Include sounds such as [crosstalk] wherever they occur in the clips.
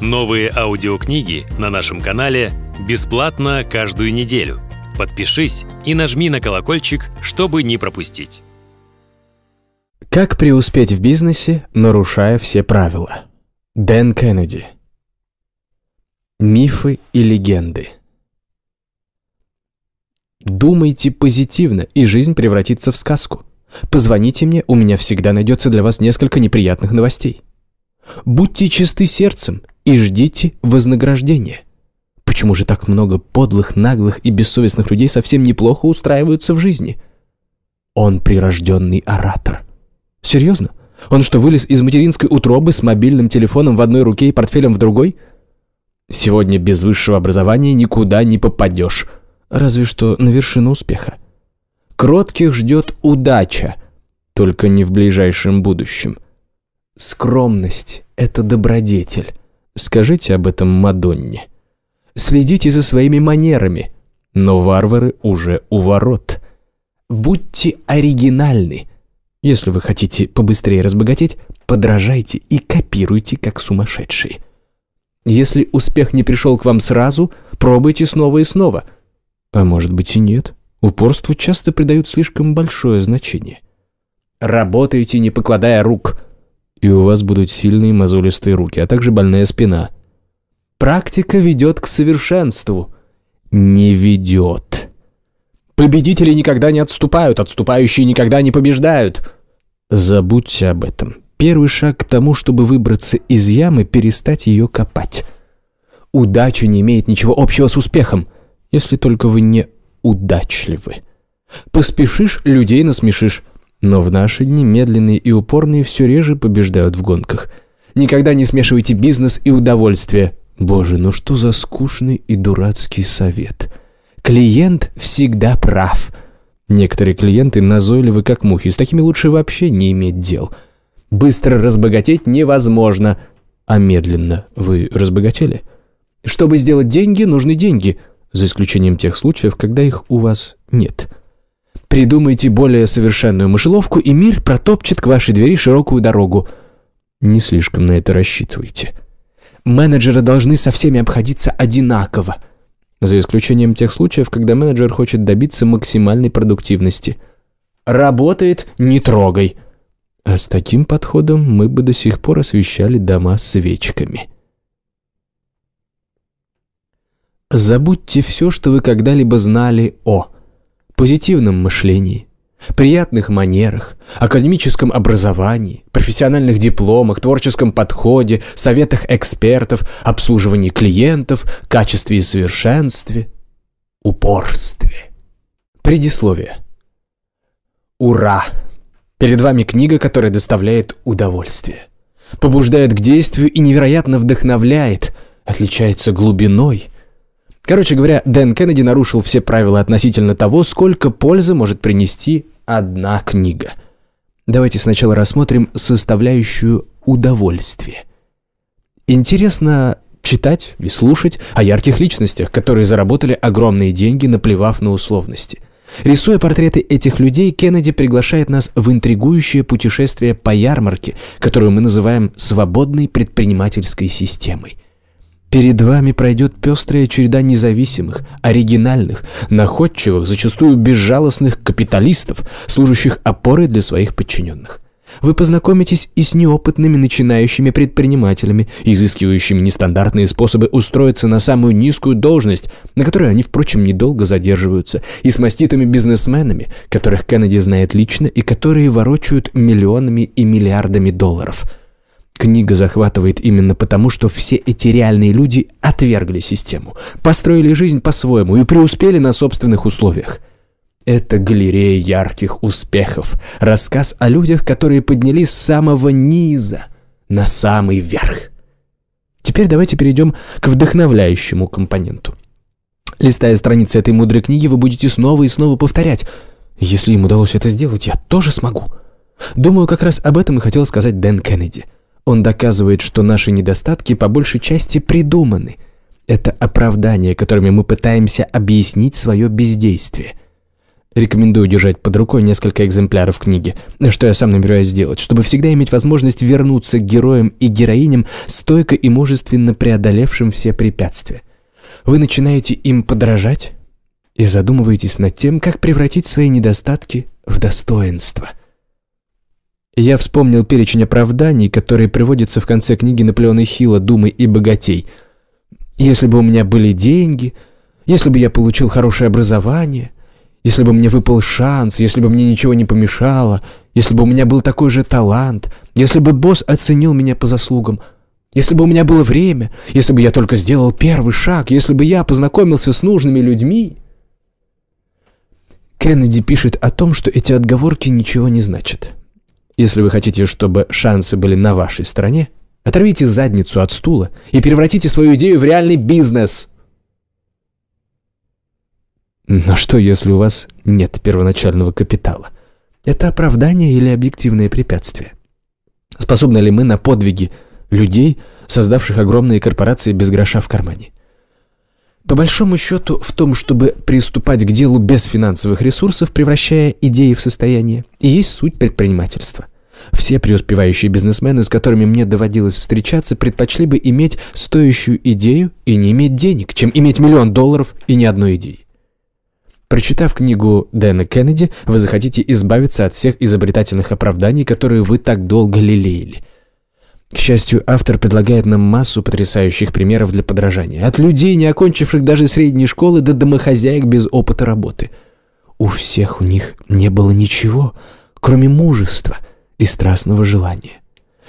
Новые аудиокниги на нашем канале бесплатно каждую неделю. Подпишись и нажми на колокольчик, чтобы не пропустить. Как преуспеть в бизнесе, нарушая все правила? Дэн Кеннеди. Мифы и легенды. Думайте позитивно, и жизнь превратится в сказку. Позвоните мне, у меня всегда найдется для вас несколько неприятных новостей. Будьте чисты сердцем, и ждите вознаграждения. Почему же так много подлых, наглых и бессовестных людей совсем неплохо устраиваются в жизни? Он прирожденный оратор. Серьезно? Он что, вылез из материнской утробы с мобильным телефоном в одной руке и портфелем в другой? Сегодня без высшего образования никуда не попадешь. Разве что на вершину успеха. Кротких ждет удача, только не в ближайшем будущем. Скромность – это добродетель. Скажите об этом Мадонне. Следите за своими манерами. Но варвары уже у ворот. Будьте оригинальны. Если вы хотите побыстрее разбогатеть, подражайте и копируйте как сумасшедшие. Если успех не пришел к вам сразу, пробуйте снова и снова. А может быть и нет. Упорству часто придают слишком большое значение. Работайте, не покладая рук и у вас будут сильные мозолистые руки, а также больная спина. Практика ведет к совершенству. Не ведет. Победители никогда не отступают, отступающие никогда не побеждают. Забудьте об этом. Первый шаг к тому, чтобы выбраться из ямы, перестать ее копать. Удача не имеет ничего общего с успехом, если только вы не удачливы. Поспешишь, людей насмешишь. Но в наши дни медленные и упорные все реже побеждают в гонках. Никогда не смешивайте бизнес и удовольствие. Боже, ну что за скучный и дурацкий совет. Клиент всегда прав. Некоторые клиенты назойливы как мухи, с такими лучше вообще не иметь дел. Быстро разбогатеть невозможно. А медленно вы разбогатели? Чтобы сделать деньги, нужны деньги, за исключением тех случаев, когда их у вас нет. Придумайте более совершенную мышеловку, и мир протопчет к вашей двери широкую дорогу. Не слишком на это рассчитывайте. Менеджеры должны со всеми обходиться одинаково. За исключением тех случаев, когда менеджер хочет добиться максимальной продуктивности. Работает – не трогай. А с таким подходом мы бы до сих пор освещали дома свечками. Забудьте все, что вы когда-либо знали о – позитивном мышлении, приятных манерах, академическом образовании, профессиональных дипломах, творческом подходе, советах экспертов, обслуживании клиентов, качестве и совершенстве, упорстве. Предисловие. Ура! Перед вами книга, которая доставляет удовольствие, побуждает к действию и невероятно вдохновляет, отличается глубиной – Короче говоря, Дэн Кеннеди нарушил все правила относительно того, сколько пользы может принести одна книга. Давайте сначала рассмотрим составляющую удовольствие. Интересно читать и слушать о ярких личностях, которые заработали огромные деньги, наплевав на условности. Рисуя портреты этих людей, Кеннеди приглашает нас в интригующее путешествие по ярмарке, которую мы называем «свободной предпринимательской системой». Перед вами пройдет пестрая череда независимых, оригинальных, находчивых, зачастую безжалостных капиталистов, служащих опорой для своих подчиненных. Вы познакомитесь и с неопытными начинающими предпринимателями, изыскивающими нестандартные способы устроиться на самую низкую должность, на которой они, впрочем, недолго задерживаются, и с маститыми бизнесменами, которых Кеннеди знает лично и которые ворочают миллионами и миллиардами долларов – Книга захватывает именно потому, что все эти реальные люди отвергли систему, построили жизнь по-своему и преуспели на собственных условиях. Это галерея ярких успехов, рассказ о людях, которые поднялись с самого низа на самый верх. Теперь давайте перейдем к вдохновляющему компоненту. Листая страницы этой мудрой книги, вы будете снова и снова повторять. Если им удалось это сделать, я тоже смогу. Думаю, как раз об этом и хотел сказать Дэн Кеннеди – он доказывает, что наши недостатки по большей части придуманы. Это оправдания, которыми мы пытаемся объяснить свое бездействие. Рекомендую держать под рукой несколько экземпляров книги, что я сам намереваюсь сделать, чтобы всегда иметь возможность вернуться к героям и героиням, стойко и мужественно преодолевшим все препятствия. Вы начинаете им подражать и задумываетесь над тем, как превратить свои недостатки в достоинство – я вспомнил перечень оправданий, которые приводятся в конце книги Наполеона Хилла «Думы и богатей». «Если бы у меня были деньги, если бы я получил хорошее образование, если бы мне выпал шанс, если бы мне ничего не помешало, если бы у меня был такой же талант, если бы босс оценил меня по заслугам, если бы у меня было время, если бы я только сделал первый шаг, если бы я познакомился с нужными людьми». Кеннеди пишет о том, что эти отговорки ничего не значат. Если вы хотите, чтобы шансы были на вашей стороне, оторвите задницу от стула и превратите свою идею в реальный бизнес. Но что, если у вас нет первоначального капитала? Это оправдание или объективное препятствие? Способны ли мы на подвиги людей, создавших огромные корпорации без гроша в кармане? По большому счету, в том, чтобы приступать к делу без финансовых ресурсов, превращая идеи в состояние, и есть суть предпринимательства. Все преуспевающие бизнесмены, с которыми мне доводилось встречаться, предпочли бы иметь стоящую идею и не иметь денег, чем иметь миллион долларов и ни одной идеи. Прочитав книгу Дэна Кеннеди, вы захотите избавиться от всех изобретательных оправданий, которые вы так долго лелеяли – к счастью, автор предлагает нам массу потрясающих примеров для подражания. От людей, не окончивших даже средней школы, до домохозяек без опыта работы. У всех у них не было ничего, кроме мужества и страстного желания.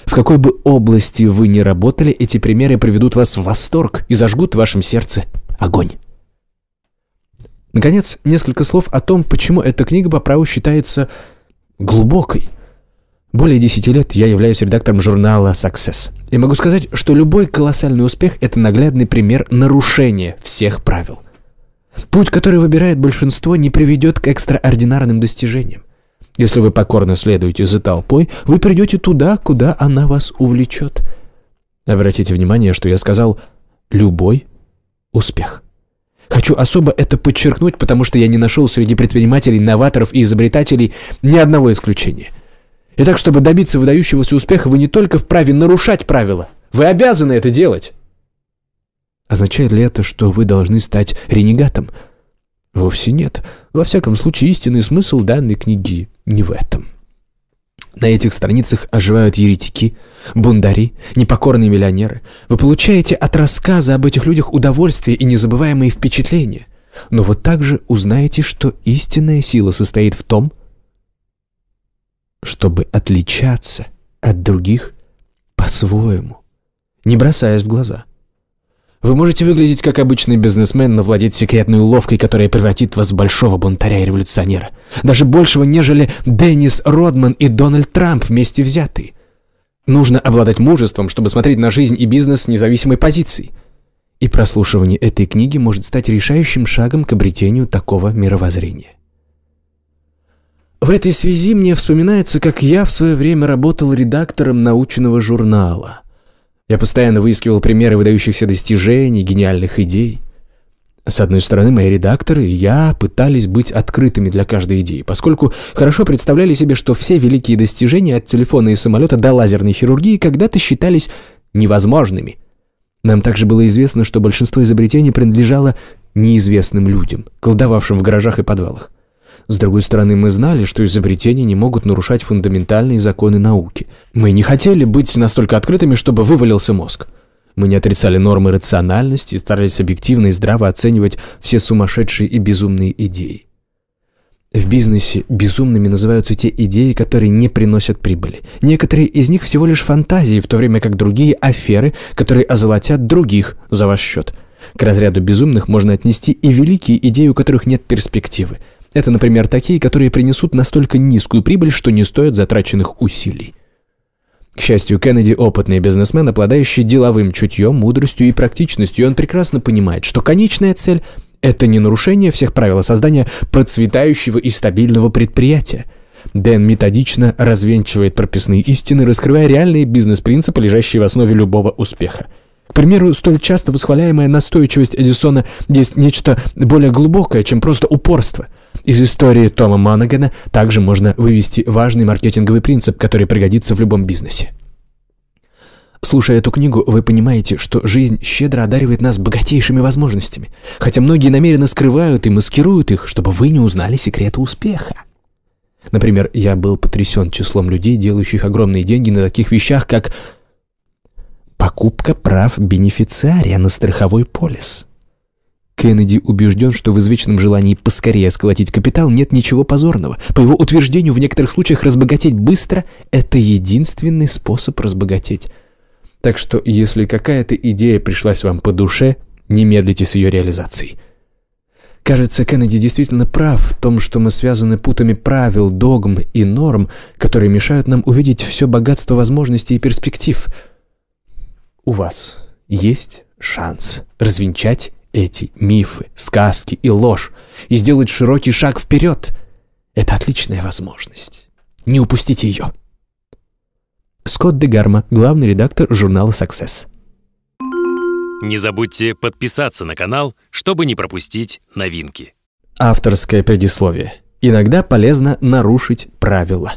В какой бы области вы ни работали, эти примеры приведут вас в восторг и зажгут в вашем сердце огонь. Наконец, несколько слов о том, почему эта книга по праву считается глубокой – более 10 лет я являюсь редактором журнала Success. И могу сказать, что любой колоссальный успех – это наглядный пример нарушения всех правил. Путь, который выбирает большинство, не приведет к экстраординарным достижениям. Если вы покорно следуете за толпой, вы придете туда, куда она вас увлечет. Обратите внимание, что я сказал «любой успех». Хочу особо это подчеркнуть, потому что я не нашел среди предпринимателей, новаторов и изобретателей ни одного исключения – Итак, чтобы добиться выдающегося успеха, вы не только вправе нарушать правила, вы обязаны это делать. Означает ли это, что вы должны стать ренегатом? Вовсе нет. Во всяком случае, истинный смысл данной книги не в этом. На этих страницах оживают еретики, бундари, непокорные миллионеры. Вы получаете от рассказа об этих людях удовольствие и незабываемые впечатления. Но вот также узнаете, что истинная сила состоит в том, чтобы отличаться от других по-своему, не бросаясь в глаза. Вы можете выглядеть как обычный бизнесмен, но владеть секретной уловкой, которая превратит вас в большого бунтаря и революционера. Даже большего, нежели Деннис Родман и Дональд Трамп вместе взятые. Нужно обладать мужеством, чтобы смотреть на жизнь и бизнес с независимой позицией. И прослушивание этой книги может стать решающим шагом к обретению такого мировоззрения. В этой связи мне вспоминается, как я в свое время работал редактором научного журнала. Я постоянно выискивал примеры выдающихся достижений, гениальных идей. С одной стороны, мои редакторы и я пытались быть открытыми для каждой идеи, поскольку хорошо представляли себе, что все великие достижения от телефона и самолета до лазерной хирургии когда-то считались невозможными. Нам также было известно, что большинство изобретений принадлежало неизвестным людям, колдовавшим в гаражах и подвалах. С другой стороны, мы знали, что изобретения не могут нарушать фундаментальные законы науки. Мы не хотели быть настолько открытыми, чтобы вывалился мозг. Мы не отрицали нормы рациональности и старались объективно и здраво оценивать все сумасшедшие и безумные идеи. В бизнесе безумными называются те идеи, которые не приносят прибыли. Некоторые из них всего лишь фантазии, в то время как другие – аферы, которые озолотят других за ваш счет. К разряду безумных можно отнести и великие идеи, у которых нет перспективы – это, например, такие, которые принесут настолько низкую прибыль, что не стоят затраченных усилий. К счастью, Кеннеди – опытный бизнесмен, обладающий деловым чутьем, мудростью и практичностью, и он прекрасно понимает, что конечная цель – это не нарушение всех правил а создания процветающего и стабильного предприятия. Дэн методично развенчивает прописные истины, раскрывая реальные бизнес-принципы, лежащие в основе любого успеха. К примеру, столь часто восхваляемая настойчивость Эдисона есть нечто более глубокое, чем просто упорство – из истории Тома Манагана также можно вывести важный маркетинговый принцип, который пригодится в любом бизнесе. Слушая эту книгу, вы понимаете, что жизнь щедро одаривает нас богатейшими возможностями, хотя многие намеренно скрывают и маскируют их, чтобы вы не узнали секреты успеха. Например, я был потрясен числом людей, делающих огромные деньги на таких вещах, как покупка прав бенефициария на страховой полис – Кеннеди убежден, что в извечном желании поскорее сколотить капитал нет ничего позорного. По его утверждению, в некоторых случаях разбогатеть быстро – это единственный способ разбогатеть. Так что, если какая-то идея пришлась вам по душе, не медлите с ее реализацией. Кажется, Кеннеди действительно прав в том, что мы связаны путами правил, догм и норм, которые мешают нам увидеть все богатство возможностей и перспектив. У вас есть шанс развенчать эти мифы, сказки и ложь и сделать широкий шаг вперед. Это отличная возможность. Не упустите ее. Скотт Дегарма, главный редактор журнала Success. Не забудьте подписаться на канал, чтобы не пропустить новинки. Авторское предисловие. Иногда полезно нарушить правила.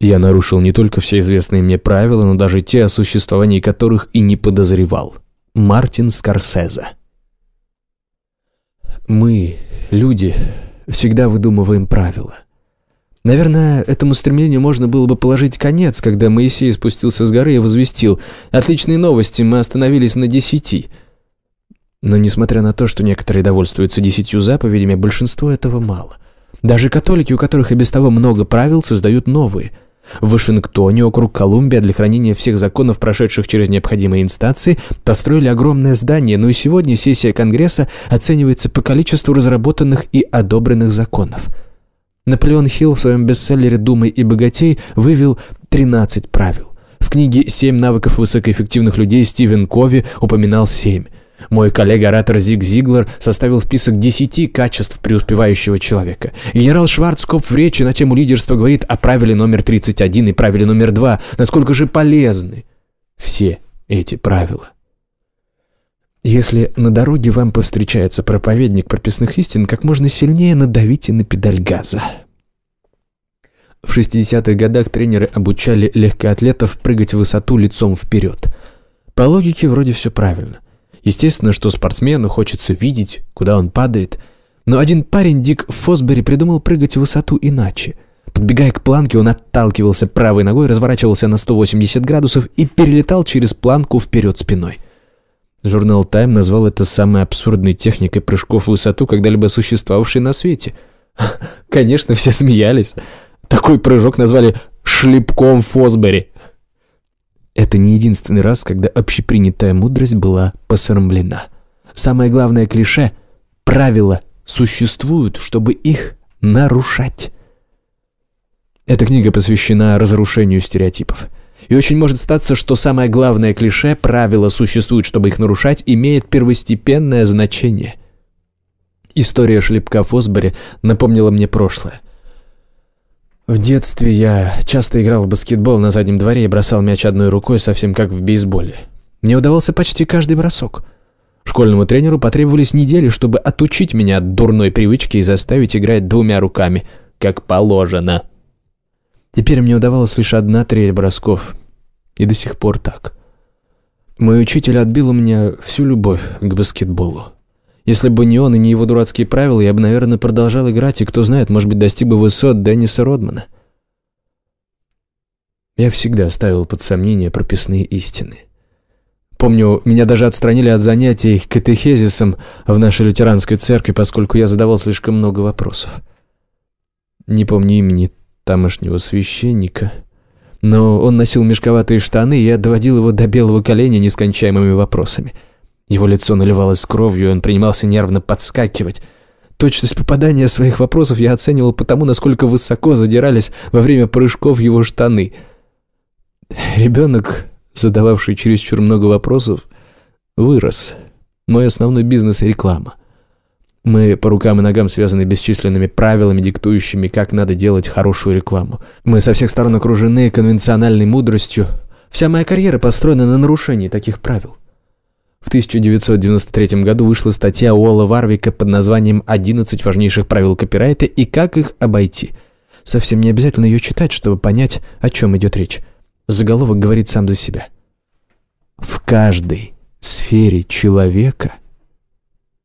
Я нарушил не только все известные мне правила, но даже те, о существовании которых и не подозревал. Мартин Скорсезе. Мы, люди, всегда выдумываем правила. Наверное, этому стремлению можно было бы положить конец, когда Моисей спустился с горы и возвестил «Отличные новости, мы остановились на десяти». Но несмотря на то, что некоторые довольствуются десятью заповедями, большинство этого мало. Даже католики, у которых и без того много правил, создают новые – в Вашингтоне, округ Колумбия, для хранения всех законов, прошедших через необходимые инстанции, построили огромное здание, но и сегодня сессия Конгресса оценивается по количеству разработанных и одобренных законов. Наполеон Хилл в своем бестселлере «Думай и богатей» вывел 13 правил. В книге «Семь навыков высокоэффективных людей» Стивен Кови упоминал семь – мой коллега-оратор Зиг Зиглер составил список десяти качеств преуспевающего человека. Генерал Шварцкопф в речи на тему лидерства говорит о правиле номер 31 и правиле номер 2, насколько же полезны все эти правила. Если на дороге вам повстречается проповедник прописных истин, как можно сильнее надавите на педаль газа. В 60-х годах тренеры обучали легкоатлетов прыгать в высоту лицом вперед. По логике вроде все правильно – Естественно, что спортсмену хочется видеть, куда он падает. Но один парень, Дик Фосбери, придумал прыгать в высоту иначе. Подбегая к планке, он отталкивался правой ногой, разворачивался на 180 градусов и перелетал через планку вперед спиной. Журнал «Тайм» назвал это самой абсурдной техникой прыжков в высоту, когда-либо существовавшей на свете. [laughs] Конечно, все смеялись. Такой прыжок назвали «шлепком Фосбери». Это не единственный раз, когда общепринятая мудрость была посрамлена. Самое главное клише – правила существуют, чтобы их нарушать. Эта книга посвящена разрушению стереотипов. И очень может статься, что самое главное клише «правила существуют, чтобы их нарушать» имеет первостепенное значение. История шлепка Фосбери напомнила мне прошлое – в детстве я часто играл в баскетбол на заднем дворе и бросал мяч одной рукой, совсем как в бейсболе. Мне удавался почти каждый бросок. Школьному тренеру потребовались недели, чтобы отучить меня от дурной привычки и заставить играть двумя руками, как положено. Теперь мне удавалось лишь одна треть бросков. И до сих пор так. Мой учитель отбил у меня всю любовь к баскетболу. Если бы не он и не его дурацкие правила, я бы, наверное, продолжал играть, и кто знает, может быть, достиг бы высот Денниса Родмана. Я всегда ставил под сомнение прописные истины. Помню, меня даже отстранили от занятий катехезисом в нашей лютеранской церкви, поскольку я задавал слишком много вопросов. Не помню имени тамошнего священника, но он носил мешковатые штаны, и я доводил его до белого коленя нескончаемыми вопросами — его лицо наливалось кровью, и он принимался нервно подскакивать. Точность попадания своих вопросов я оценивал потому, насколько высоко задирались во время прыжков его штаны. Ребенок, задававший чересчур много вопросов, вырос. Мой основной бизнес — реклама. Мы по рукам и ногам связаны бесчисленными правилами, диктующими, как надо делать хорошую рекламу. Мы со всех сторон окружены конвенциональной мудростью. Вся моя карьера построена на нарушении таких правил. В 1993 году вышла статья Уолла Варвика под названием «11 важнейших правил копирайта и как их обойти». Совсем не обязательно ее читать, чтобы понять, о чем идет речь. Заголовок говорит сам за себя. В каждой сфере человека,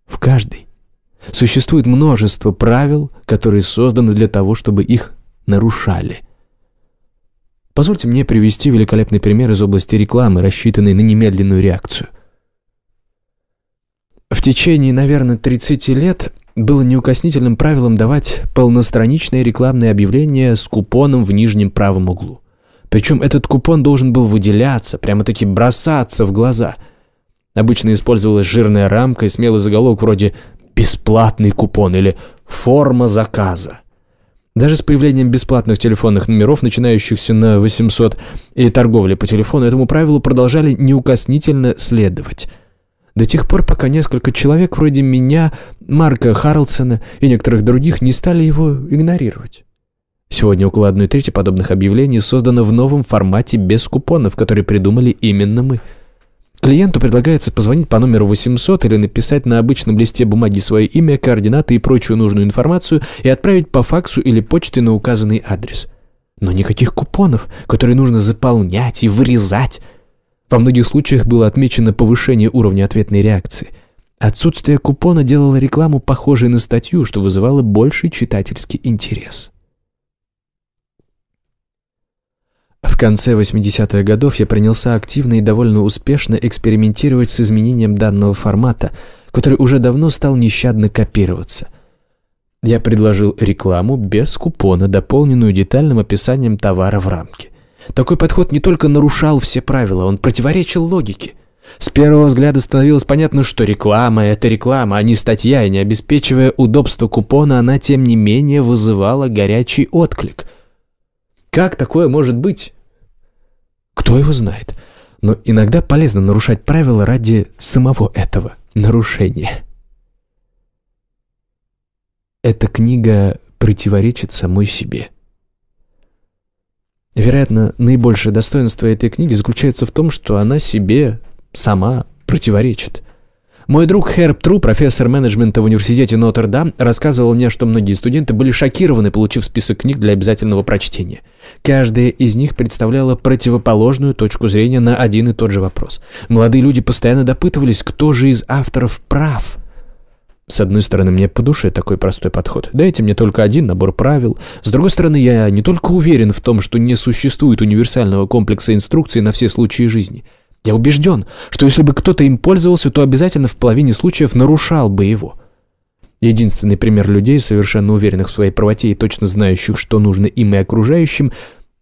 в каждой, существует множество правил, которые созданы для того, чтобы их нарушали. Позвольте мне привести великолепный пример из области рекламы, рассчитанный на немедленную реакцию – в течение, наверное, 30 лет было неукоснительным правилом давать полностраничные рекламные объявления с купоном в нижнем правом углу. Причем этот купон должен был выделяться, прямо-таки бросаться в глаза. Обычно использовалась жирная рамка и смелый заголовок вроде «бесплатный купон» или «форма заказа». Даже с появлением бесплатных телефонных номеров, начинающихся на 800, и торговли по телефону, этому правилу продолжали неукоснительно следовать – до тех пор, пока несколько человек вроде меня, Марка Харлсона и некоторых других не стали его игнорировать. Сегодня около одной трети подобных объявлений создано в новом формате без купонов, который придумали именно мы. Клиенту предлагается позвонить по номеру 800 или написать на обычном листе бумаги свое имя, координаты и прочую нужную информацию и отправить по факсу или почте на указанный адрес. Но никаких купонов, которые нужно заполнять и вырезать – во многих случаях было отмечено повышение уровня ответной реакции. Отсутствие купона делало рекламу похожей на статью, что вызывало больший читательский интерес. В конце 80-х годов я принялся активно и довольно успешно экспериментировать с изменением данного формата, который уже давно стал нещадно копироваться. Я предложил рекламу без купона, дополненную детальным описанием товара в рамке. Такой подход не только нарушал все правила, он противоречил логике. С первого взгляда становилось понятно, что реклама – это реклама, а не статья, и не обеспечивая удобство купона, она, тем не менее, вызывала горячий отклик. Как такое может быть? Кто его знает? Но иногда полезно нарушать правила ради самого этого нарушения. Эта книга противоречит самой себе – Вероятно, наибольшее достоинство этой книги заключается в том, что она себе сама противоречит. Мой друг Херб Тру, профессор менеджмента в университете Нотр-Дам, рассказывал мне, что многие студенты были шокированы, получив список книг для обязательного прочтения. Каждая из них представляла противоположную точку зрения на один и тот же вопрос. Молодые люди постоянно допытывались, кто же из авторов прав – с одной стороны, мне по душе такой простой подход. Дайте мне только один набор правил. С другой стороны, я не только уверен в том, что не существует универсального комплекса инструкций на все случаи жизни. Я убежден, что если бы кто-то им пользовался, то обязательно в половине случаев нарушал бы его. Единственный пример людей, совершенно уверенных в своей правоте и точно знающих, что нужно им и окружающим,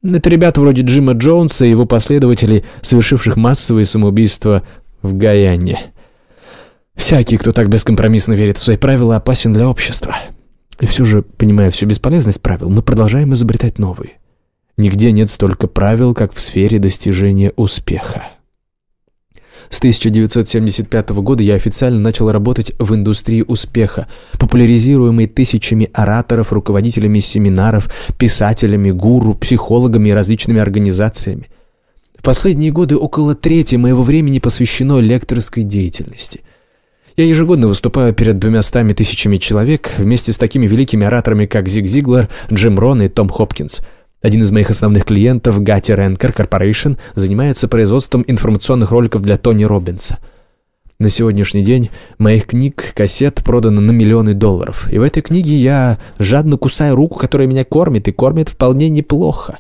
это ребята вроде Джима Джонса и его последователей, совершивших массовые самоубийства в Гаяне. Всякий, кто так бескомпромиссно верит в свои правила, опасен для общества. И все же, понимая всю бесполезность правил, мы продолжаем изобретать новые. Нигде нет столько правил, как в сфере достижения успеха. С 1975 года я официально начал работать в индустрии успеха, популяризируемой тысячами ораторов, руководителями семинаров, писателями, гуру, психологами и различными организациями. В последние годы около трети моего времени посвящено лекторской деятельности – я ежегодно выступаю перед двумястами тысячами человек вместе с такими великими ораторами, как Зиг Зиглар, Джим Рон и Том Хопкинс. Один из моих основных клиентов, Гати Ренкер Corporation, занимается производством информационных роликов для Тони Робинса. На сегодняшний день моих книг, кассет продано на миллионы долларов. И в этой книге я жадно кусаю руку, которая меня кормит, и кормит вполне неплохо.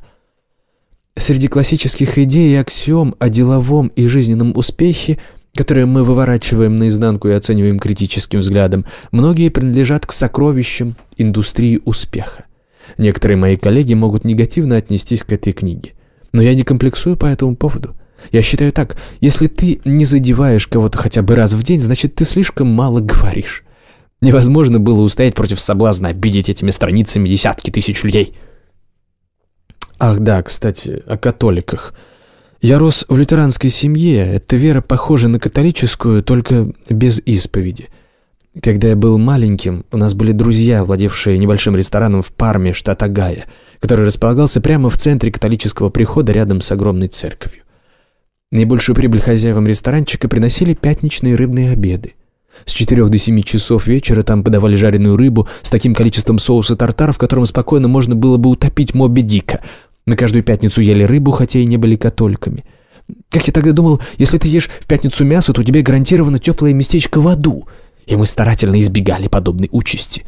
Среди классических идей и аксиом о деловом и жизненном успехе – которые мы выворачиваем наизнанку и оцениваем критическим взглядом, многие принадлежат к сокровищам индустрии успеха. Некоторые мои коллеги могут негативно отнестись к этой книге. Но я не комплексую по этому поводу. Я считаю так, если ты не задеваешь кого-то хотя бы раз в день, значит ты слишком мало говоришь. Невозможно было устоять против соблазна обидеть этими страницами десятки тысяч людей. Ах да, кстати, о католиках – я рос в лютеранской семье. Эта вера похожа на католическую, только без исповеди. Когда я был маленьким, у нас были друзья, владевшие небольшим рестораном в Парме, штат Огайо, который располагался прямо в центре католического прихода рядом с огромной церковью. Наибольшую прибыль хозяевам ресторанчика приносили пятничные рыбные обеды. С 4 до 7 часов вечера там подавали жареную рыбу с таким количеством соуса тартар, в котором спокойно можно было бы утопить Моби Дика – на каждую пятницу ели рыбу, хотя и не были католиками. Как я тогда думал, если ты ешь в пятницу мясо, то тебе гарантировано теплое местечко в аду. И мы старательно избегали подобной участи.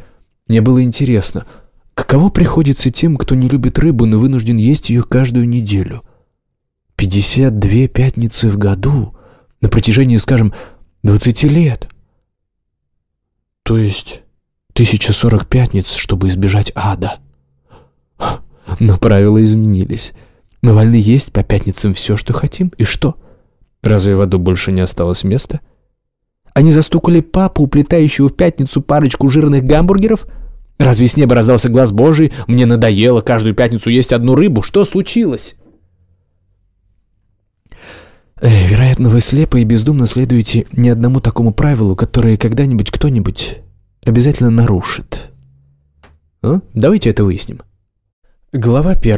Мне было интересно, каково приходится тем, кто не любит рыбу, но вынужден есть ее каждую неделю? 52 пятницы в году на протяжении, скажем, 20 лет. То есть 1040 пятниц, чтобы избежать ада но правила изменились. Мы вольны есть по пятницам все, что хотим. И что? Разве в аду больше не осталось места? Они застукали папу, уплетающего в пятницу парочку жирных гамбургеров? Разве с неба раздался глаз Божий? Мне надоело каждую пятницу есть одну рыбу. Что случилось? Э, вероятно, вы слепо и бездумно следуете ни одному такому правилу, которое когда-нибудь кто-нибудь обязательно нарушит. А? Давайте это выясним. Глава 1.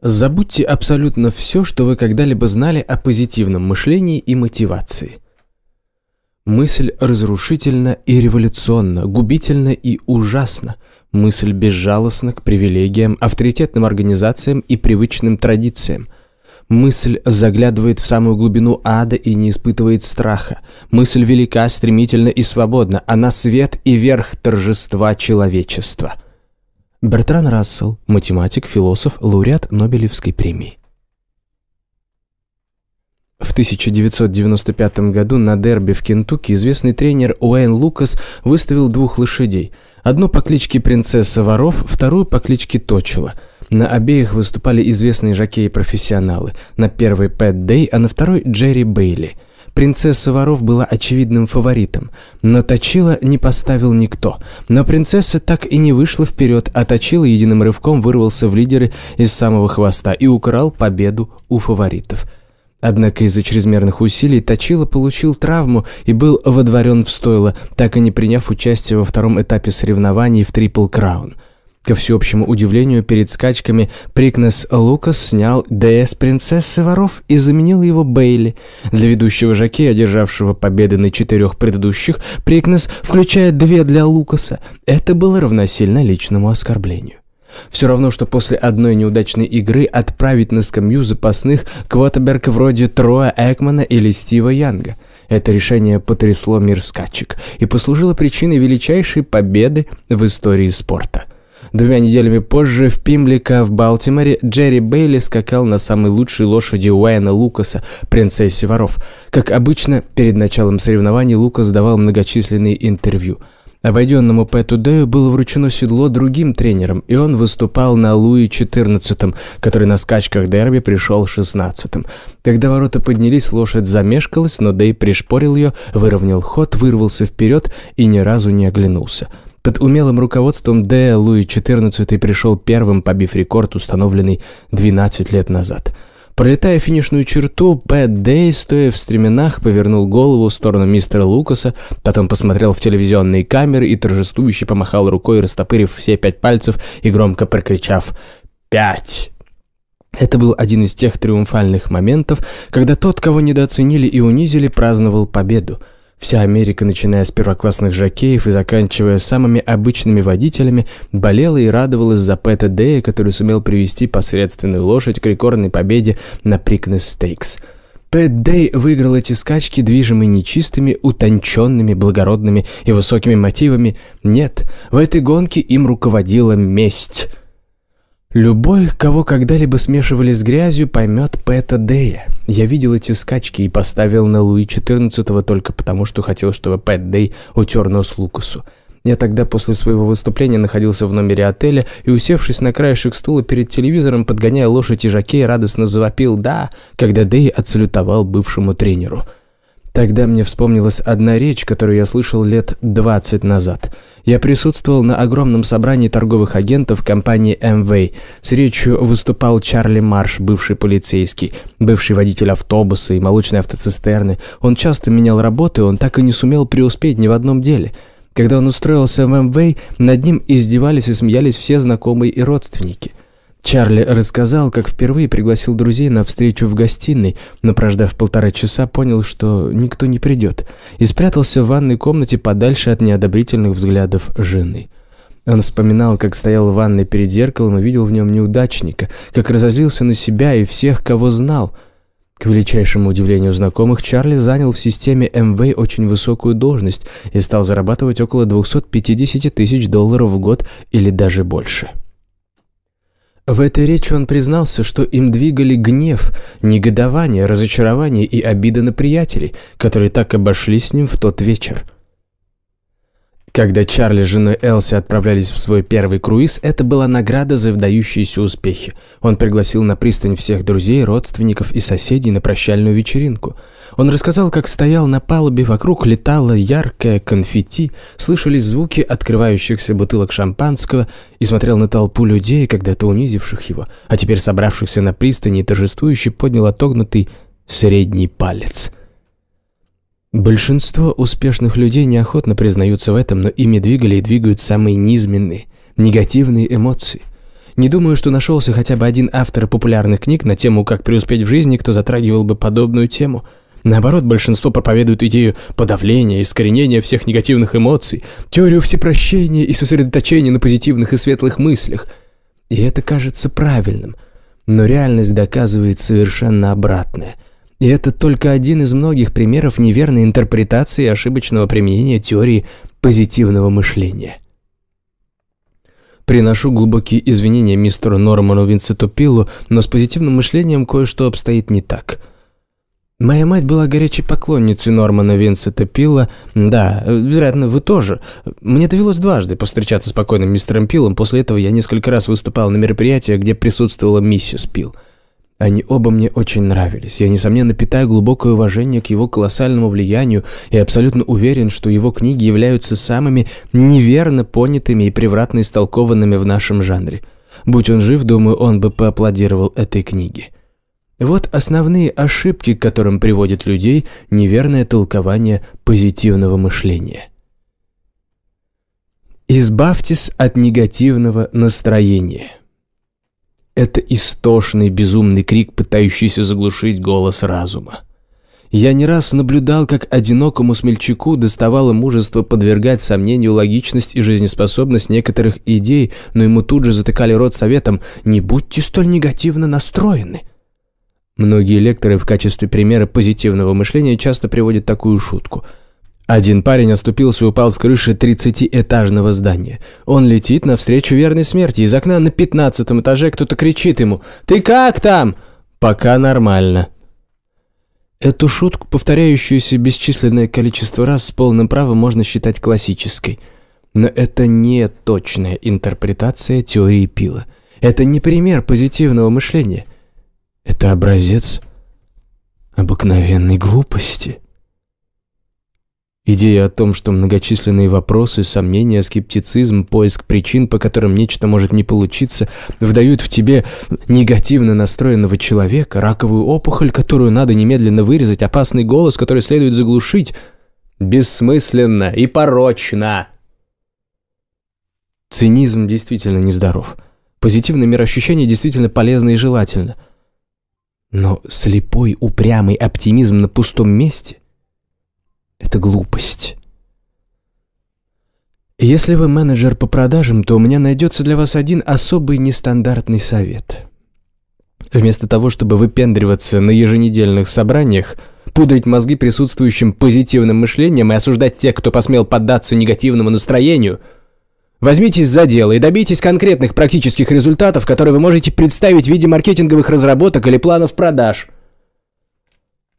Забудьте абсолютно все, что вы когда-либо знали о позитивном мышлении и мотивации. Мысль разрушительна и революционна, губительна и ужасна. Мысль безжалостна к привилегиям, авторитетным организациям и привычным традициям. Мысль заглядывает в самую глубину ада и не испытывает страха. Мысль велика, стремительна и свободна. Она свет и верх торжества человечества. Бертран Рассел, математик, философ, лауреат Нобелевской премии. В 1995 году на дерби в Кентукки известный тренер Уэйн Лукас выставил двух лошадей. Одну по кличке Принцесса Воров, вторую по кличке Точила. На обеих выступали известные жокеи-профессионалы. На первой Пэт Дэй, а на второй Джерри Бейли – Принцесса воров была очевидным фаворитом, но точила не поставил никто. Но принцесса так и не вышла вперед, а точила единым рывком вырвался в лидеры из самого хвоста и украл победу у фаворитов. Однако из-за чрезмерных усилий Точила получил травму и был водворен в стойло, так и не приняв участие во втором этапе соревнований в Трипл Краун – Ко всеобщему удивлению, перед скачками Прикнес Лукас снял ДС принцессы воров и заменил его Бейли. Для ведущего жокея, одержавшего победы на четырех предыдущих, Прикнес включает две для Лукаса. Это было равносильно личному оскорблению. Все равно, что после одной неудачной игры отправить на скамью запасных квотерберка вроде Троя Экмана или Стива Янга. Это решение потрясло мир скачек и послужило причиной величайшей победы в истории спорта. Двумя неделями позже в Пимлика в Балтиморе Джерри Бейли скакал на самой лучшей лошади Уэйна Лукаса, принцессе воров. Как обычно, перед началом соревнований Лукас давал многочисленные интервью – Обойденному Пэту Дэю было вручено седло другим тренером, и он выступал на Луи XIV, который на скачках дерби пришел шестнадцатым. Когда ворота поднялись, лошадь замешкалась, но Дэй пришпорил ее, выровнял ход, вырвался вперед и ни разу не оглянулся. Под умелым руководством Д. Луи XIV пришел первым, побив рекорд, установленный 12 лет назад. Пролетая финишную черту, Пэт Дэй, стоя в стременах, повернул голову в сторону мистера Лукаса, потом посмотрел в телевизионные камеры и торжествующе помахал рукой, растопырив все пять пальцев и громко прокричав «Пять!». Это был один из тех триумфальных моментов, когда тот, кого недооценили и унизили, праздновал победу – Вся Америка, начиная с первоклассных жакеев и заканчивая самыми обычными водителями, болела и радовалась за Пэта Дэя, который сумел привести посредственную лошадь к рекордной победе на Прикнес Стейкс. Пэт Дэй выиграл эти скачки, движимые не чистыми, утонченными, благородными и высокими мотивами. Нет, в этой гонке им руководила месть. Любой, кого когда-либо смешивали с грязью, поймет Пэта Дэя. Я видел эти скачки и поставил на Луи XIV только потому, что хотел, чтобы Пэт Дэй утер нос Лукасу. Я тогда после своего выступления находился в номере отеля и, усевшись на краешек стула перед телевизором, подгоняя лошадь и жакей, радостно завопил «да», когда Дэй отсалютовал бывшему тренеру – Тогда мне вспомнилась одна речь, которую я слышал лет 20 назад. Я присутствовал на огромном собрании торговых агентов компании «Мвей». С речью выступал Чарли Марш, бывший полицейский, бывший водитель автобуса и молочной автоцистерны. Он часто менял работы, он так и не сумел преуспеть ни в одном деле. Когда он устроился в «Мвей», над ним издевались и смеялись все знакомые и родственники – Чарли рассказал, как впервые пригласил друзей на встречу в гостиной, но, прождав полтора часа, понял, что никто не придет, и спрятался в ванной комнате подальше от неодобрительных взглядов жены. Он вспоминал, как стоял в ванной перед зеркалом и видел в нем неудачника, как разозлился на себя и всех, кого знал. К величайшему удивлению знакомых, Чарли занял в системе МВ очень высокую должность и стал зарабатывать около 250 тысяч долларов в год или даже больше. В этой речи он признался, что им двигали гнев, негодование, разочарование и обида на приятелей, которые так обошлись с ним в тот вечер. Когда Чарли с женой Элси отправлялись в свой первый круиз, это была награда за выдающиеся успехи. Он пригласил на пристань всех друзей, родственников и соседей на прощальную вечеринку. Он рассказал, как стоял на палубе, вокруг летало яркое конфетти, слышались звуки открывающихся бутылок шампанского и смотрел на толпу людей, когда-то унизивших его, а теперь собравшихся на пристани и торжествующе поднял отогнутый средний палец – Большинство успешных людей неохотно признаются в этом, но ими двигали и двигают самые низменные, негативные эмоции. Не думаю, что нашелся хотя бы один автор популярных книг на тему «Как преуспеть в жизни», кто затрагивал бы подобную тему. Наоборот, большинство проповедует идею подавления, искоренения всех негативных эмоций, теорию всепрощения и сосредоточения на позитивных и светлых мыслях. И это кажется правильным. Но реальность доказывает совершенно обратное – и это только один из многих примеров неверной интерпретации и ошибочного применения теории позитивного мышления. Приношу глубокие извинения мистеру Норману Винсенту Пиллу, но с позитивным мышлением кое-что обстоит не так. Моя мать была горячей поклонницей Нормана Винсента Пилла. Да, вероятно, вы тоже. Мне довелось дважды повстречаться с покойным мистером Пиллом. После этого я несколько раз выступал на мероприятиях, где присутствовала миссис Пилл. Они оба мне очень нравились. Я, несомненно, питаю глубокое уважение к его колоссальному влиянию и абсолютно уверен, что его книги являются самыми неверно понятыми и превратно истолкованными в нашем жанре. Будь он жив, думаю, он бы поаплодировал этой книге. Вот основные ошибки, к которым приводит людей неверное толкование позитивного мышления. Избавьтесь от негативного настроения. Это истошный безумный крик, пытающийся заглушить голос разума. Я не раз наблюдал, как одинокому смельчаку доставало мужество подвергать сомнению логичность и жизнеспособность некоторых идей, но ему тут же затыкали рот советом «не будьте столь негативно настроены». Многие лекторы в качестве примера позитивного мышления часто приводят такую шутку – один парень оступился и упал с крыши 30-этажного здания. Он летит навстречу верной смерти. Из окна на 15 этаже кто-то кричит ему «Ты как там?» «Пока нормально». Эту шутку, повторяющуюся бесчисленное количество раз, с полным правом можно считать классической. Но это не точная интерпретация теории Пила. Это не пример позитивного мышления. Это образец обыкновенной глупости. Идея о том, что многочисленные вопросы, сомнения, скептицизм, поиск причин, по которым нечто может не получиться, вдают в тебе негативно настроенного человека, раковую опухоль, которую надо немедленно вырезать, опасный голос, который следует заглушить, бессмысленно и порочно. Цинизм действительно нездоров. Позитивное мироощущение действительно полезно и желательно. Но слепой, упрямый оптимизм на пустом месте это глупость. Если вы менеджер по продажам, то у меня найдется для вас один особый нестандартный совет. Вместо того, чтобы выпендриваться на еженедельных собраниях, пудрить мозги присутствующим позитивным мышлением и осуждать тех, кто посмел поддаться негативному настроению, возьмитесь за дело и добейтесь конкретных практических результатов, которые вы можете представить в виде маркетинговых разработок или планов продаж –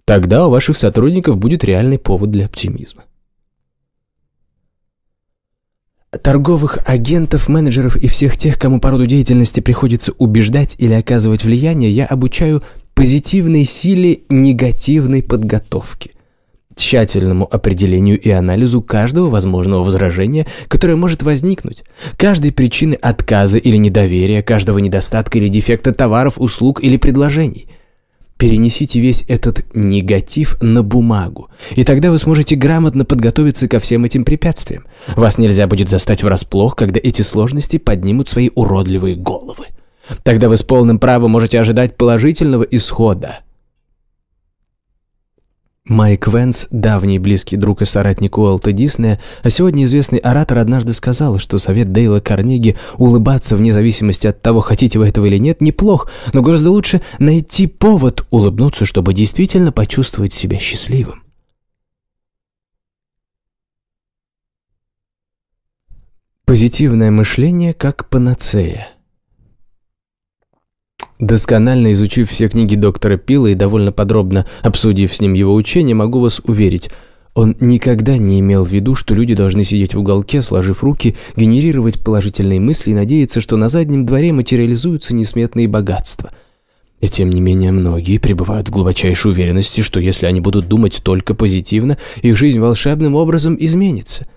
Тогда у ваших сотрудников будет реальный повод для оптимизма. Торговых агентов, менеджеров и всех тех, кому по роду деятельности приходится убеждать или оказывать влияние, я обучаю позитивной силе негативной подготовки, тщательному определению и анализу каждого возможного возражения, которое может возникнуть, каждой причины отказа или недоверия, каждого недостатка или дефекта товаров, услуг или предложений перенесите весь этот негатив на бумагу, и тогда вы сможете грамотно подготовиться ко всем этим препятствиям. Вас нельзя будет застать врасплох, когда эти сложности поднимут свои уродливые головы. Тогда вы с полным правом можете ожидать положительного исхода. Майк Венс, давний близкий друг и соратник Уолта Диснея, а сегодня известный оратор однажды сказал, что совет Дейла Карнеги улыбаться вне зависимости от того, хотите вы этого или нет, неплох, но гораздо лучше найти повод улыбнуться, чтобы действительно почувствовать себя счастливым. Позитивное мышление как панацея – Досконально изучив все книги доктора Пила и довольно подробно обсудив с ним его учение, могу вас уверить, он никогда не имел в виду, что люди должны сидеть в уголке, сложив руки, генерировать положительные мысли и надеяться, что на заднем дворе материализуются несметные богатства. И тем не менее многие пребывают в глубочайшей уверенности, что если они будут думать только позитивно, их жизнь волшебным образом изменится.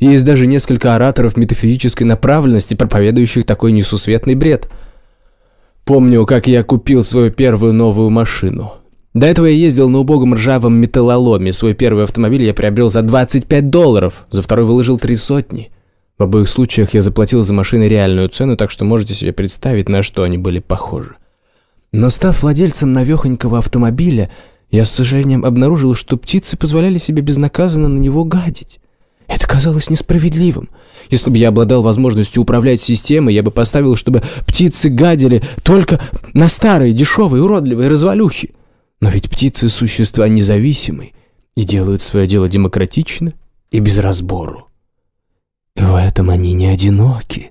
Есть даже несколько ораторов метафизической направленности, проповедующих такой несусветный бред – Помню, как я купил свою первую новую машину. До этого я ездил на убогом ржавом металлоломе. Свой первый автомобиль я приобрел за 25 долларов, за второй выложил три сотни. В обоих случаях я заплатил за машины реальную цену, так что можете себе представить, на что они были похожи. Но став владельцем навехонького автомобиля, я с сожалением обнаружил, что птицы позволяли себе безнаказанно на него гадить. Это казалось несправедливым. Если бы я обладал возможностью управлять системой, я бы поставил, чтобы птицы гадили только на старые, дешевые, уродливые развалюхи. Но ведь птицы – существа независимые и делают свое дело демократично и без разбору. И в этом они не одиноки.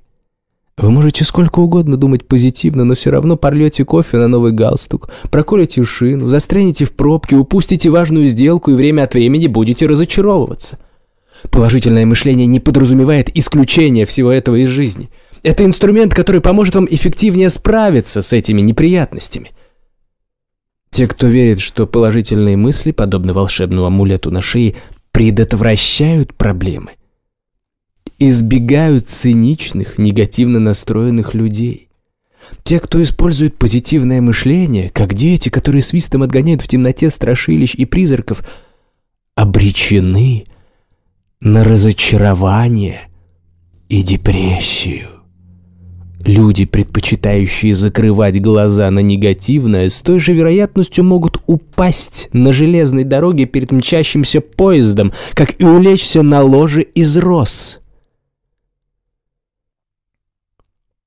Вы можете сколько угодно думать позитивно, но все равно порлете кофе на новый галстук, проколите шину, застрянете в пробке, упустите важную сделку и время от времени будете разочаровываться. Положительное мышление не подразумевает исключения всего этого из жизни. Это инструмент, который поможет вам эффективнее справиться с этими неприятностями. Те, кто верит, что положительные мысли, подобно волшебному амулету на шее, предотвращают проблемы, избегают циничных, негативно настроенных людей. Те, кто использует позитивное мышление, как дети, которые свистом отгоняют в темноте страшилищ и призраков, обречены на разочарование и депрессию. Люди, предпочитающие закрывать глаза на негативное, с той же вероятностью могут упасть на железной дороге перед мчащимся поездом, как и улечься на ложе из роз.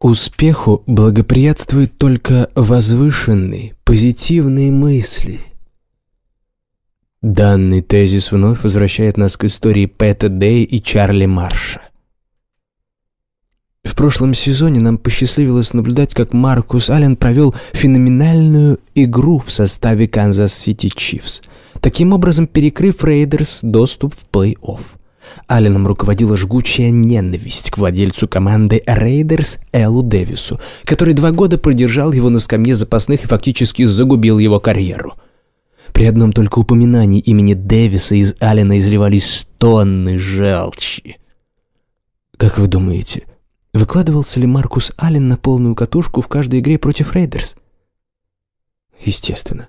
Успеху благоприятствуют только возвышенные, позитивные мысли – Данный тезис вновь возвращает нас к истории Пэта Дэй и Чарли Марша. В прошлом сезоне нам посчастливилось наблюдать, как Маркус Аллен провел феноменальную игру в составе Канзас-Сити Чифс, таким образом перекрыв Рейдерс доступ в плей-офф. Алленом руководила жгучая ненависть к владельцу команды Рейдерс Эллу Дэвису, который два года продержал его на скамье запасных и фактически загубил его карьеру – при одном только упоминании имени Дэвиса из Алина изливались тонны желчи. Как вы думаете, выкладывался ли Маркус Аллен на полную катушку в каждой игре против Рейдерс? Естественно.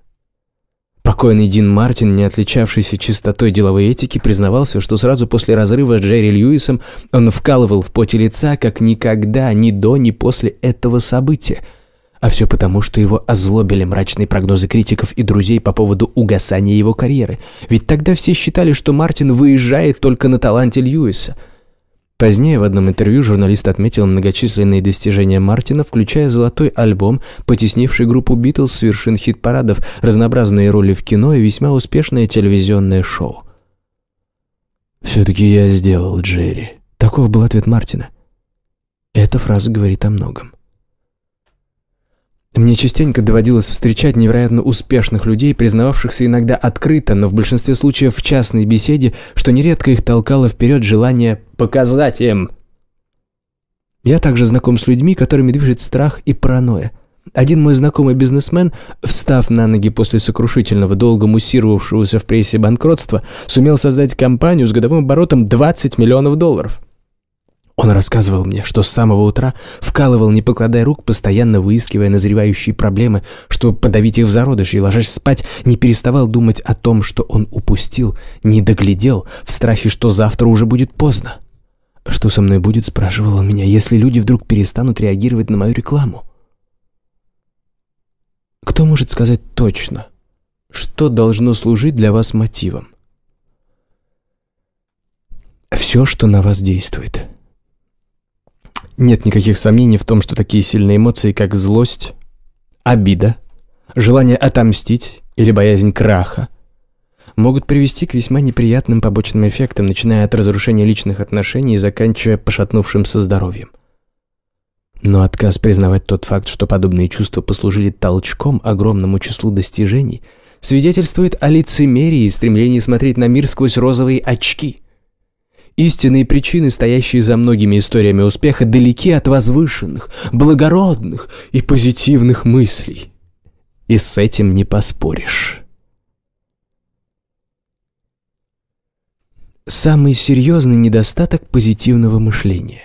Покойный Дин Мартин, не отличавшийся чистотой деловой этики, признавался, что сразу после разрыва с Джерри Льюисом он вкалывал в поте лица как никогда ни до, ни после этого события – а все потому, что его озлобили мрачные прогнозы критиков и друзей по поводу угасания его карьеры. Ведь тогда все считали, что Мартин выезжает только на таланте Льюиса. Позднее в одном интервью журналист отметил многочисленные достижения Мартина, включая золотой альбом, потеснивший группу «Битлз» с вершин хит-парадов, разнообразные роли в кино и весьма успешное телевизионное шоу. «Все-таки я сделал Джерри», — таков был ответ Мартина. Эта фраза говорит о многом. Мне частенько доводилось встречать невероятно успешных людей, признававшихся иногда открыто, но в большинстве случаев в частной беседе, что нередко их толкало вперед желание «показать им». Я также знаком с людьми, которыми движет страх и паранойя. Один мой знакомый бизнесмен, встав на ноги после сокрушительного, долго муссировавшегося в прессе банкротства, сумел создать компанию с годовым оборотом 20 миллионов долларов – он рассказывал мне, что с самого утра вкалывал, не покладая рук, постоянно выискивая назревающие проблемы, чтобы подавить их в зародыше, и, ложась спать, не переставал думать о том, что он упустил, не доглядел, в страхе, что завтра уже будет поздно. «Что со мной будет?» – спрашивал он меня, «если люди вдруг перестанут реагировать на мою рекламу?» Кто может сказать точно, что должно служить для вас мотивом? Все, что на вас действует – нет никаких сомнений в том, что такие сильные эмоции, как злость, обида, желание отомстить или боязнь краха, могут привести к весьма неприятным побочным эффектам, начиная от разрушения личных отношений и заканчивая пошатнувшимся здоровьем. Но отказ признавать тот факт, что подобные чувства послужили толчком огромному числу достижений, свидетельствует о лицемерии и стремлении смотреть на мир сквозь розовые очки – Истинные причины, стоящие за многими историями успеха, далеки от возвышенных, благородных и позитивных мыслей. И с этим не поспоришь. Самый серьезный недостаток позитивного мышления.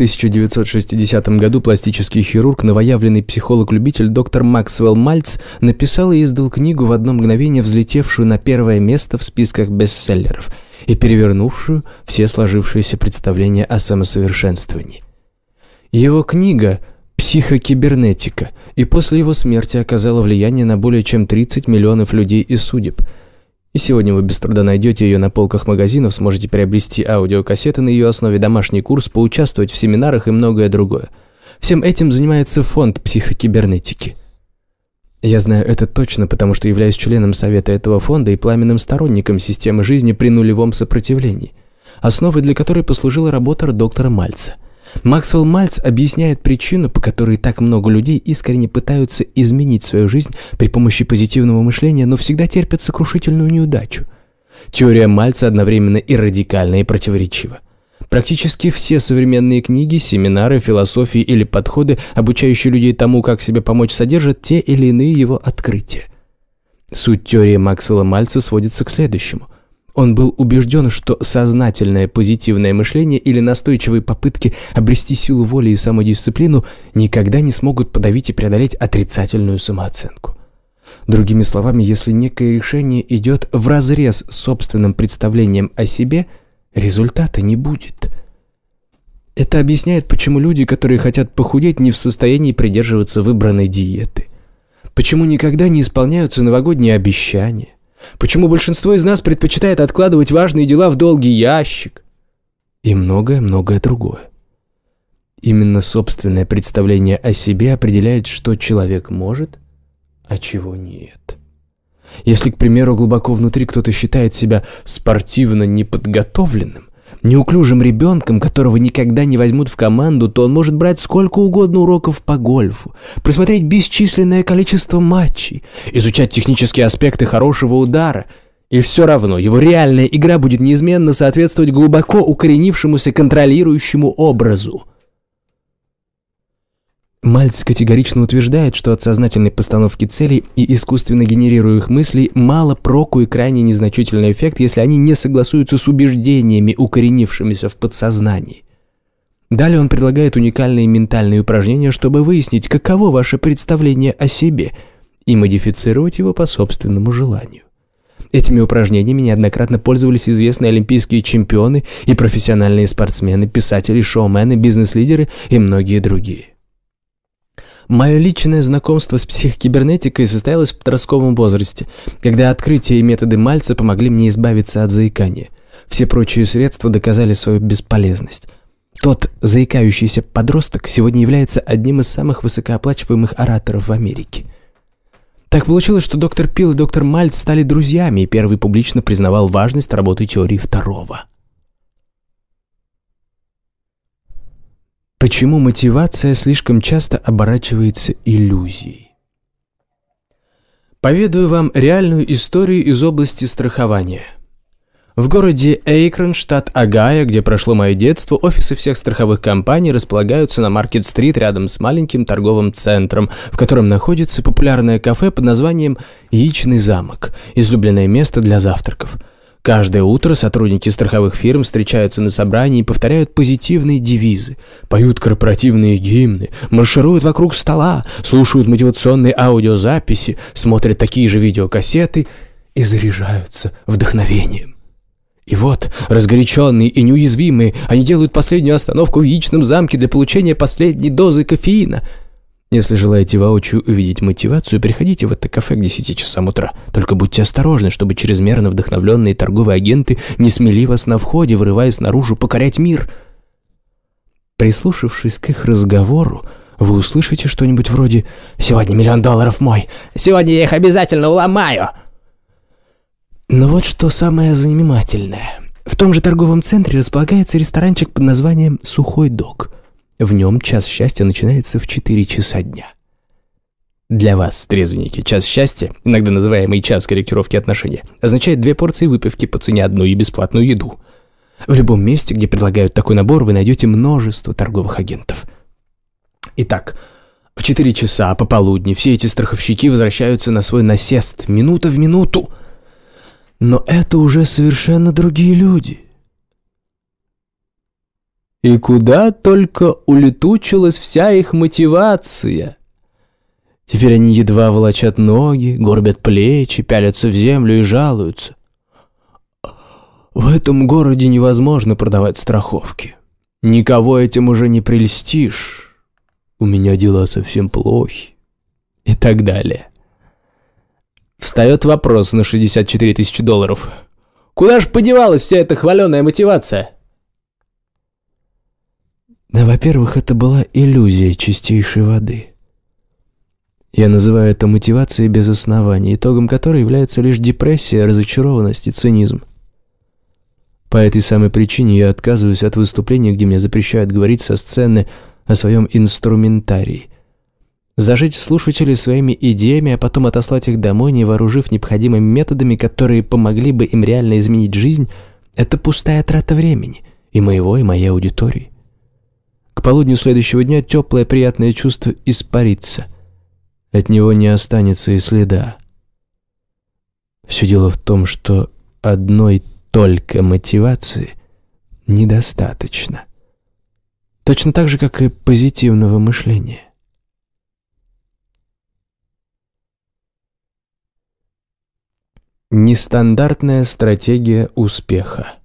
1960 году пластический хирург, новоявленный психолог-любитель доктор Максвелл Мальц написал и издал книгу в одно мгновение взлетевшую на первое место в списках бестселлеров и перевернувшую все сложившиеся представления о самосовершенствовании. Его книга «Психокибернетика» и после его смерти оказала влияние на более чем 30 миллионов людей и судеб – и сегодня вы без труда найдете ее на полках магазинов, сможете приобрести аудиокассеты на ее основе, домашний курс, поучаствовать в семинарах и многое другое. Всем этим занимается фонд психокибернетики. Я знаю это точно, потому что являюсь членом совета этого фонда и пламенным сторонником системы жизни при нулевом сопротивлении, основой для которой послужила работа доктора Мальца. Максвелл Мальц объясняет причину, по которой так много людей искренне пытаются изменить свою жизнь при помощи позитивного мышления, но всегда терпят сокрушительную неудачу. Теория Мальца одновременно и радикальна, и противоречива. Практически все современные книги, семинары, философии или подходы, обучающие людей тому, как себе помочь, содержат те или иные его открытия. Суть теории Максвелла Мальца сводится к следующему – он был убежден, что сознательное позитивное мышление или настойчивые попытки обрести силу воли и самодисциплину никогда не смогут подавить и преодолеть отрицательную самооценку. Другими словами, если некое решение идет вразрез с собственным представлением о себе, результата не будет. Это объясняет, почему люди, которые хотят похудеть, не в состоянии придерживаться выбранной диеты. Почему никогда не исполняются новогодние обещания. Почему большинство из нас предпочитает откладывать важные дела в долгий ящик? И многое-многое другое. Именно собственное представление о себе определяет, что человек может, а чего нет. Если, к примеру, глубоко внутри кто-то считает себя спортивно неподготовленным, неуклюжим ребенком, которого никогда не возьмут в команду, то он может брать сколько угодно уроков по гольфу, просмотреть бесчисленное количество матчей, изучать технические аспекты хорошего удара. И все равно его реальная игра будет неизменно соответствовать глубоко укоренившемуся контролирующему образу. Мальц категорично утверждает, что от сознательной постановки целей и искусственно генерируемых мыслей мало проку и крайне незначительный эффект, если они не согласуются с убеждениями, укоренившимися в подсознании. Далее он предлагает уникальные ментальные упражнения, чтобы выяснить, каково ваше представление о себе и модифицировать его по собственному желанию. Этими упражнениями неоднократно пользовались известные олимпийские чемпионы и профессиональные спортсмены, писатели, шоумены, бизнес-лидеры и многие другие. Мое личное знакомство с психокибернетикой состоялось в подростковом возрасте, когда открытия и методы Мальца помогли мне избавиться от заикания. Все прочие средства доказали свою бесполезность. Тот заикающийся подросток сегодня является одним из самых высокооплачиваемых ораторов в Америке. Так получилось, что доктор Пил и доктор Мальц стали друзьями, и первый публично признавал важность работы теории второго – Почему мотивация слишком часто оборачивается иллюзией? Поведаю вам реальную историю из области страхования. В городе Эйкрон, штат Агая, где прошло мое детство, офисы всех страховых компаний располагаются на Маркет-стрит рядом с маленьким торговым центром, в котором находится популярное кафе под названием «Яичный замок», излюбленное место для завтраков – Каждое утро сотрудники страховых фирм встречаются на собрании и повторяют позитивные девизы, поют корпоративные гимны, маршируют вокруг стола, слушают мотивационные аудиозаписи, смотрят такие же видеокассеты и заряжаются вдохновением. И вот, разгоряченные и неуязвимые, они делают последнюю остановку в яичном замке для получения последней дозы кофеина, если желаете воочию увидеть мотивацию, приходите в это кафе к 10 часам утра. Только будьте осторожны, чтобы чрезмерно вдохновленные торговые агенты не смели вас на входе, вырываясь наружу, покорять мир. Прислушавшись к их разговору, вы услышите что-нибудь вроде «Сегодня миллион долларов мой! Сегодня я их обязательно уломаю!» Но вот что самое занимательное. В том же торговом центре располагается ресторанчик под названием «Сухой док». В нем час счастья начинается в 4 часа дня. Для вас, трезвенники, час счастья, иногда называемый час корректировки отношений, означает две порции выпивки по цене одной и бесплатную еду. В любом месте, где предлагают такой набор, вы найдете множество торговых агентов. Итак, в 4 часа пополудни все эти страховщики возвращаются на свой насест минута в минуту. Но это уже совершенно другие люди – и куда только улетучилась вся их мотивация. Теперь они едва волочат ноги, горбят плечи, пялятся в землю и жалуются. В этом городе невозможно продавать страховки. Никого этим уже не прельстишь. У меня дела совсем плохи. И так далее. Встает вопрос на 64 тысячи долларов. Куда ж подевалась вся эта хваленая мотивация? Да, во-первых, это была иллюзия чистейшей воды. Я называю это мотивацией без оснований, итогом которой является лишь депрессия, разочарованность и цинизм. По этой самой причине я отказываюсь от выступления, где мне запрещают говорить со сцены о своем инструментарии. Зажить слушателей своими идеями, а потом отослать их домой, не вооружив необходимыми методами, которые помогли бы им реально изменить жизнь – это пустая трата времени и моего, и моей аудитории. К полудню следующего дня теплое приятное чувство испарится. От него не останется и следа. Все дело в том, что одной только мотивации недостаточно. Точно так же, как и позитивного мышления. Нестандартная стратегия успеха.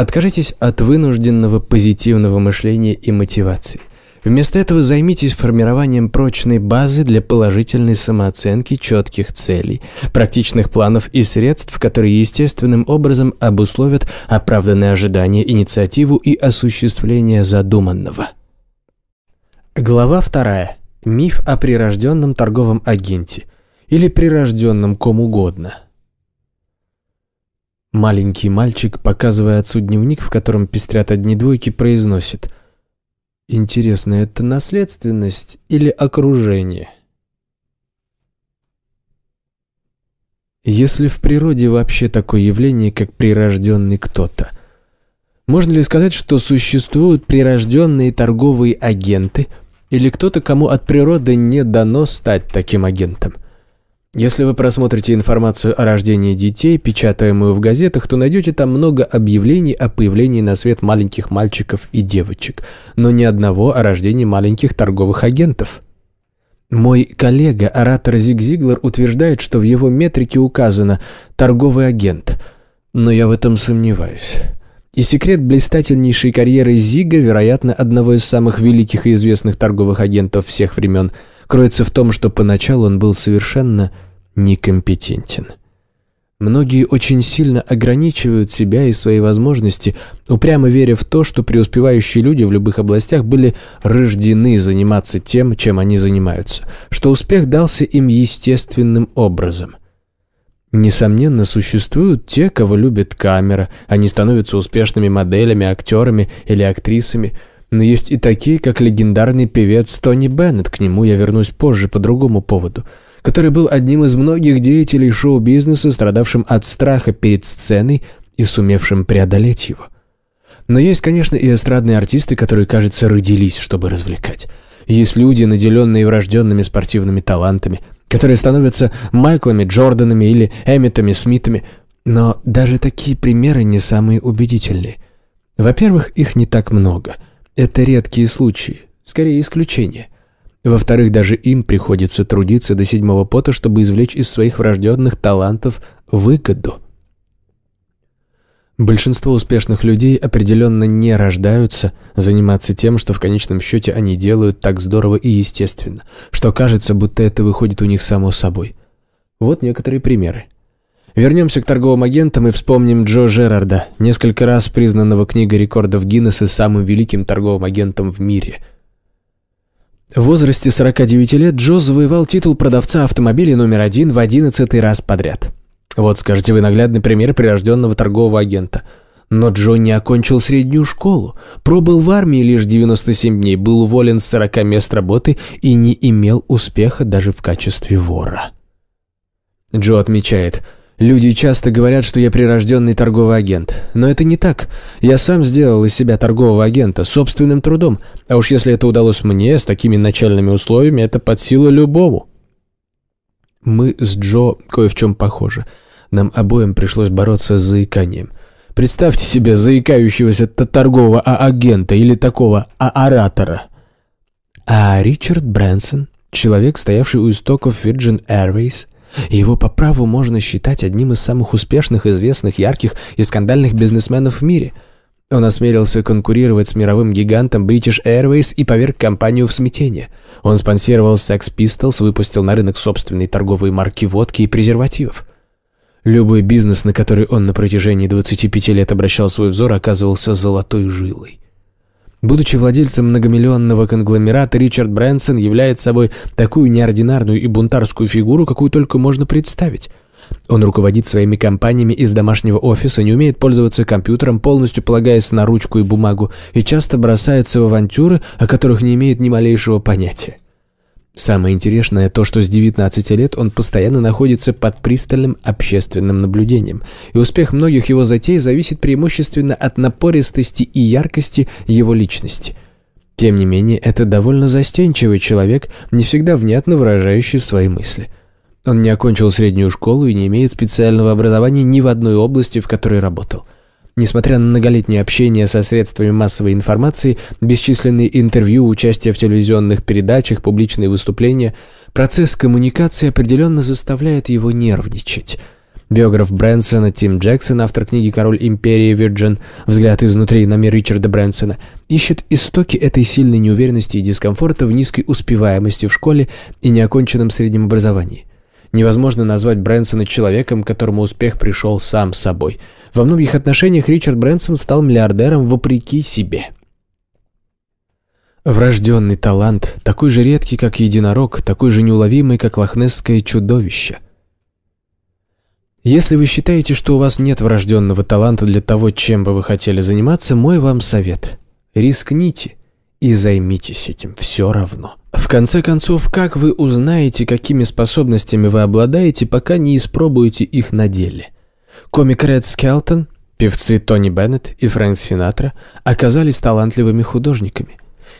Откажитесь от вынужденного позитивного мышления и мотивации. Вместо этого займитесь формированием прочной базы для положительной самооценки, четких целей, практичных планов и средств, которые естественным образом обусловят оправданные ожидания, инициативу и осуществление задуманного. Глава 2. Миф о прирожденном торговом агенте или прирожденном ком угодно – Маленький мальчик, показывая отцу дневник, в котором пестрят одни двойки, произносит «Интересно, это наследственность или окружение?» Если в природе вообще такое явление, как прирожденный кто-то, можно ли сказать, что существуют прирожденные торговые агенты или кто-то, кому от природы не дано стать таким агентом – если вы просмотрите информацию о рождении детей, печатаемую в газетах, то найдете там много объявлений о появлении на свет маленьких мальчиков и девочек, но ни одного о рождении маленьких торговых агентов. Мой коллега, оратор Зиг Зиглар, утверждает, что в его метрике указано «торговый агент», но я в этом сомневаюсь. И секрет блистательнейшей карьеры Зига, вероятно, одного из самых великих и известных торговых агентов всех времен, кроется в том, что поначалу он был совершенно некомпетентен. Многие очень сильно ограничивают себя и свои возможности, упрямо веря в то, что преуспевающие люди в любых областях были рождены заниматься тем, чем они занимаются, что успех дался им естественным образом. Несомненно, существуют те, кого любит камера, они становятся успешными моделями, актерами или актрисами, но есть и такие, как легендарный певец Тони Беннет, к нему я вернусь позже по другому поводу, который был одним из многих деятелей шоу-бизнеса, страдавшим от страха перед сценой и сумевшим преодолеть его. Но есть, конечно, и эстрадные артисты, которые, кажется, родились, чтобы развлекать. Есть люди, наделенные врожденными спортивными талантами – которые становятся Майклами Джорданами или Эмитами, Смитами. Но даже такие примеры не самые убедительные. Во-первых, их не так много. Это редкие случаи, скорее исключения. Во-вторых, даже им приходится трудиться до седьмого пота, чтобы извлечь из своих врожденных талантов выгоду – Большинство успешных людей определенно не рождаются заниматься тем, что в конечном счете они делают так здорово и естественно, что кажется, будто это выходит у них само собой. Вот некоторые примеры. Вернемся к торговым агентам и вспомним Джо Джерарда, несколько раз признанного книгой рекордов Гиннесса самым великим торговым агентом в мире. В возрасте 49 лет Джо завоевал титул продавца автомобилей номер один в 11 раз подряд – вот, скажете вы, наглядный пример прирожденного торгового агента. Но Джо не окончил среднюю школу, пробыл в армии лишь 97 дней, был уволен с 40 мест работы и не имел успеха даже в качестве вора. Джо отмечает – Люди часто говорят, что я прирожденный торговый агент. Но это не так. Я сам сделал из себя торгового агента, собственным трудом. А уж если это удалось мне, с такими начальными условиями, это под силу любому. Мы с Джо кое в чем похожи. Нам обоим пришлось бороться с заиканием. Представьте себе заикающегося то торгового а агента или такого а оратора. А Ричард Брэнсон, человек, стоявший у истоков Virgin Airways, его по праву можно считать одним из самых успешных, известных, ярких и скандальных бизнесменов в мире – он осмелился конкурировать с мировым гигантом British Airways и поверг компанию в смятение. Он спонсировал Sex Pistols, выпустил на рынок собственные торговые марки водки и презервативов. Любой бизнес, на который он на протяжении 25 лет обращал свой взор, оказывался золотой жилой. Будучи владельцем многомиллионного конгломерата, Ричард Брэнсон является собой такую неординарную и бунтарскую фигуру, какую только можно представить. Он руководит своими компаниями из домашнего офиса, не умеет пользоваться компьютером, полностью полагаясь на ручку и бумагу, и часто бросается в авантюры, о которых не имеет ни малейшего понятия. Самое интересное то, что с 19 лет он постоянно находится под пристальным общественным наблюдением, и успех многих его затей зависит преимущественно от напористости и яркости его личности. Тем не менее, это довольно застенчивый человек, не всегда внятно выражающий свои мысли – он не окончил среднюю школу и не имеет специального образования ни в одной области, в которой работал. Несмотря на многолетнее общение со средствами массовой информации, бесчисленные интервью, участие в телевизионных передачах, публичные выступления, процесс коммуникации определенно заставляет его нервничать. Биограф Брэнсона Тим Джексон, автор книги «Король империи Вирджин. Взгляд изнутри на мир Ричарда Брэнсона», ищет истоки этой сильной неуверенности и дискомфорта в низкой успеваемости в школе и неоконченном среднем образовании. Невозможно назвать Брэнсона человеком, которому успех пришел сам собой. Во многих отношениях Ричард Брэнсон стал миллиардером вопреки себе. Врожденный талант, такой же редкий, как единорог, такой же неуловимый, как лохнесское чудовище. Если вы считаете, что у вас нет врожденного таланта для того, чем бы вы хотели заниматься, мой вам совет – рискните и займитесь этим все равно. В конце концов, как вы узнаете, какими способностями вы обладаете, пока не испробуете их на деле? Комик Ред Скелтон, певцы Тони Беннет и Фрэнк Синатра оказались талантливыми художниками.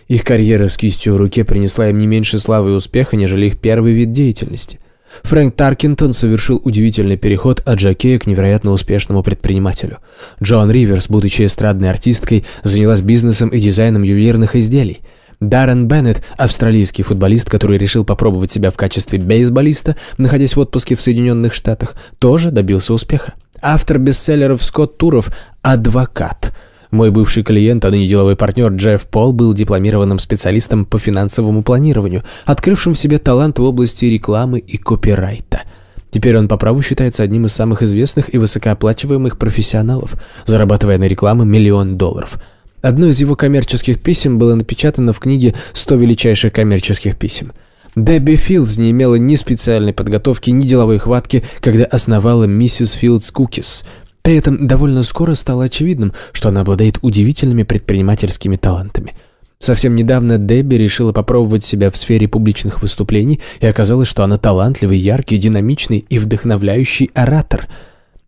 Их карьера с кистью в руке принесла им не меньше славы и успеха, нежели их первый вид деятельности. Фрэнк Таркинтон совершил удивительный переход от жокея к невероятно успешному предпринимателю. Джоан Риверс, будучи эстрадной артисткой, занялась бизнесом и дизайном ювелирных изделий – Даррен Беннет, австралийский футболист, который решил попробовать себя в качестве бейсболиста, находясь в отпуске в Соединенных Штатах, тоже добился успеха. Автор бестселлеров Скотт Туров «Адвокат». Мой бывший клиент, а ныне деловой партнер Джефф Пол был дипломированным специалистом по финансовому планированию, открывшим в себе талант в области рекламы и копирайта. Теперь он по праву считается одним из самых известных и высокооплачиваемых профессионалов, зарабатывая на рекламу миллион долларов – Одно из его коммерческих писем было напечатано в книге «100 величайших коммерческих писем». Дебби Филдс не имела ни специальной подготовки, ни деловой хватки, когда основала миссис Филдс Кукис. При этом довольно скоро стало очевидным, что она обладает удивительными предпринимательскими талантами. Совсем недавно Дебби решила попробовать себя в сфере публичных выступлений, и оказалось, что она талантливый, яркий, динамичный и вдохновляющий оратор.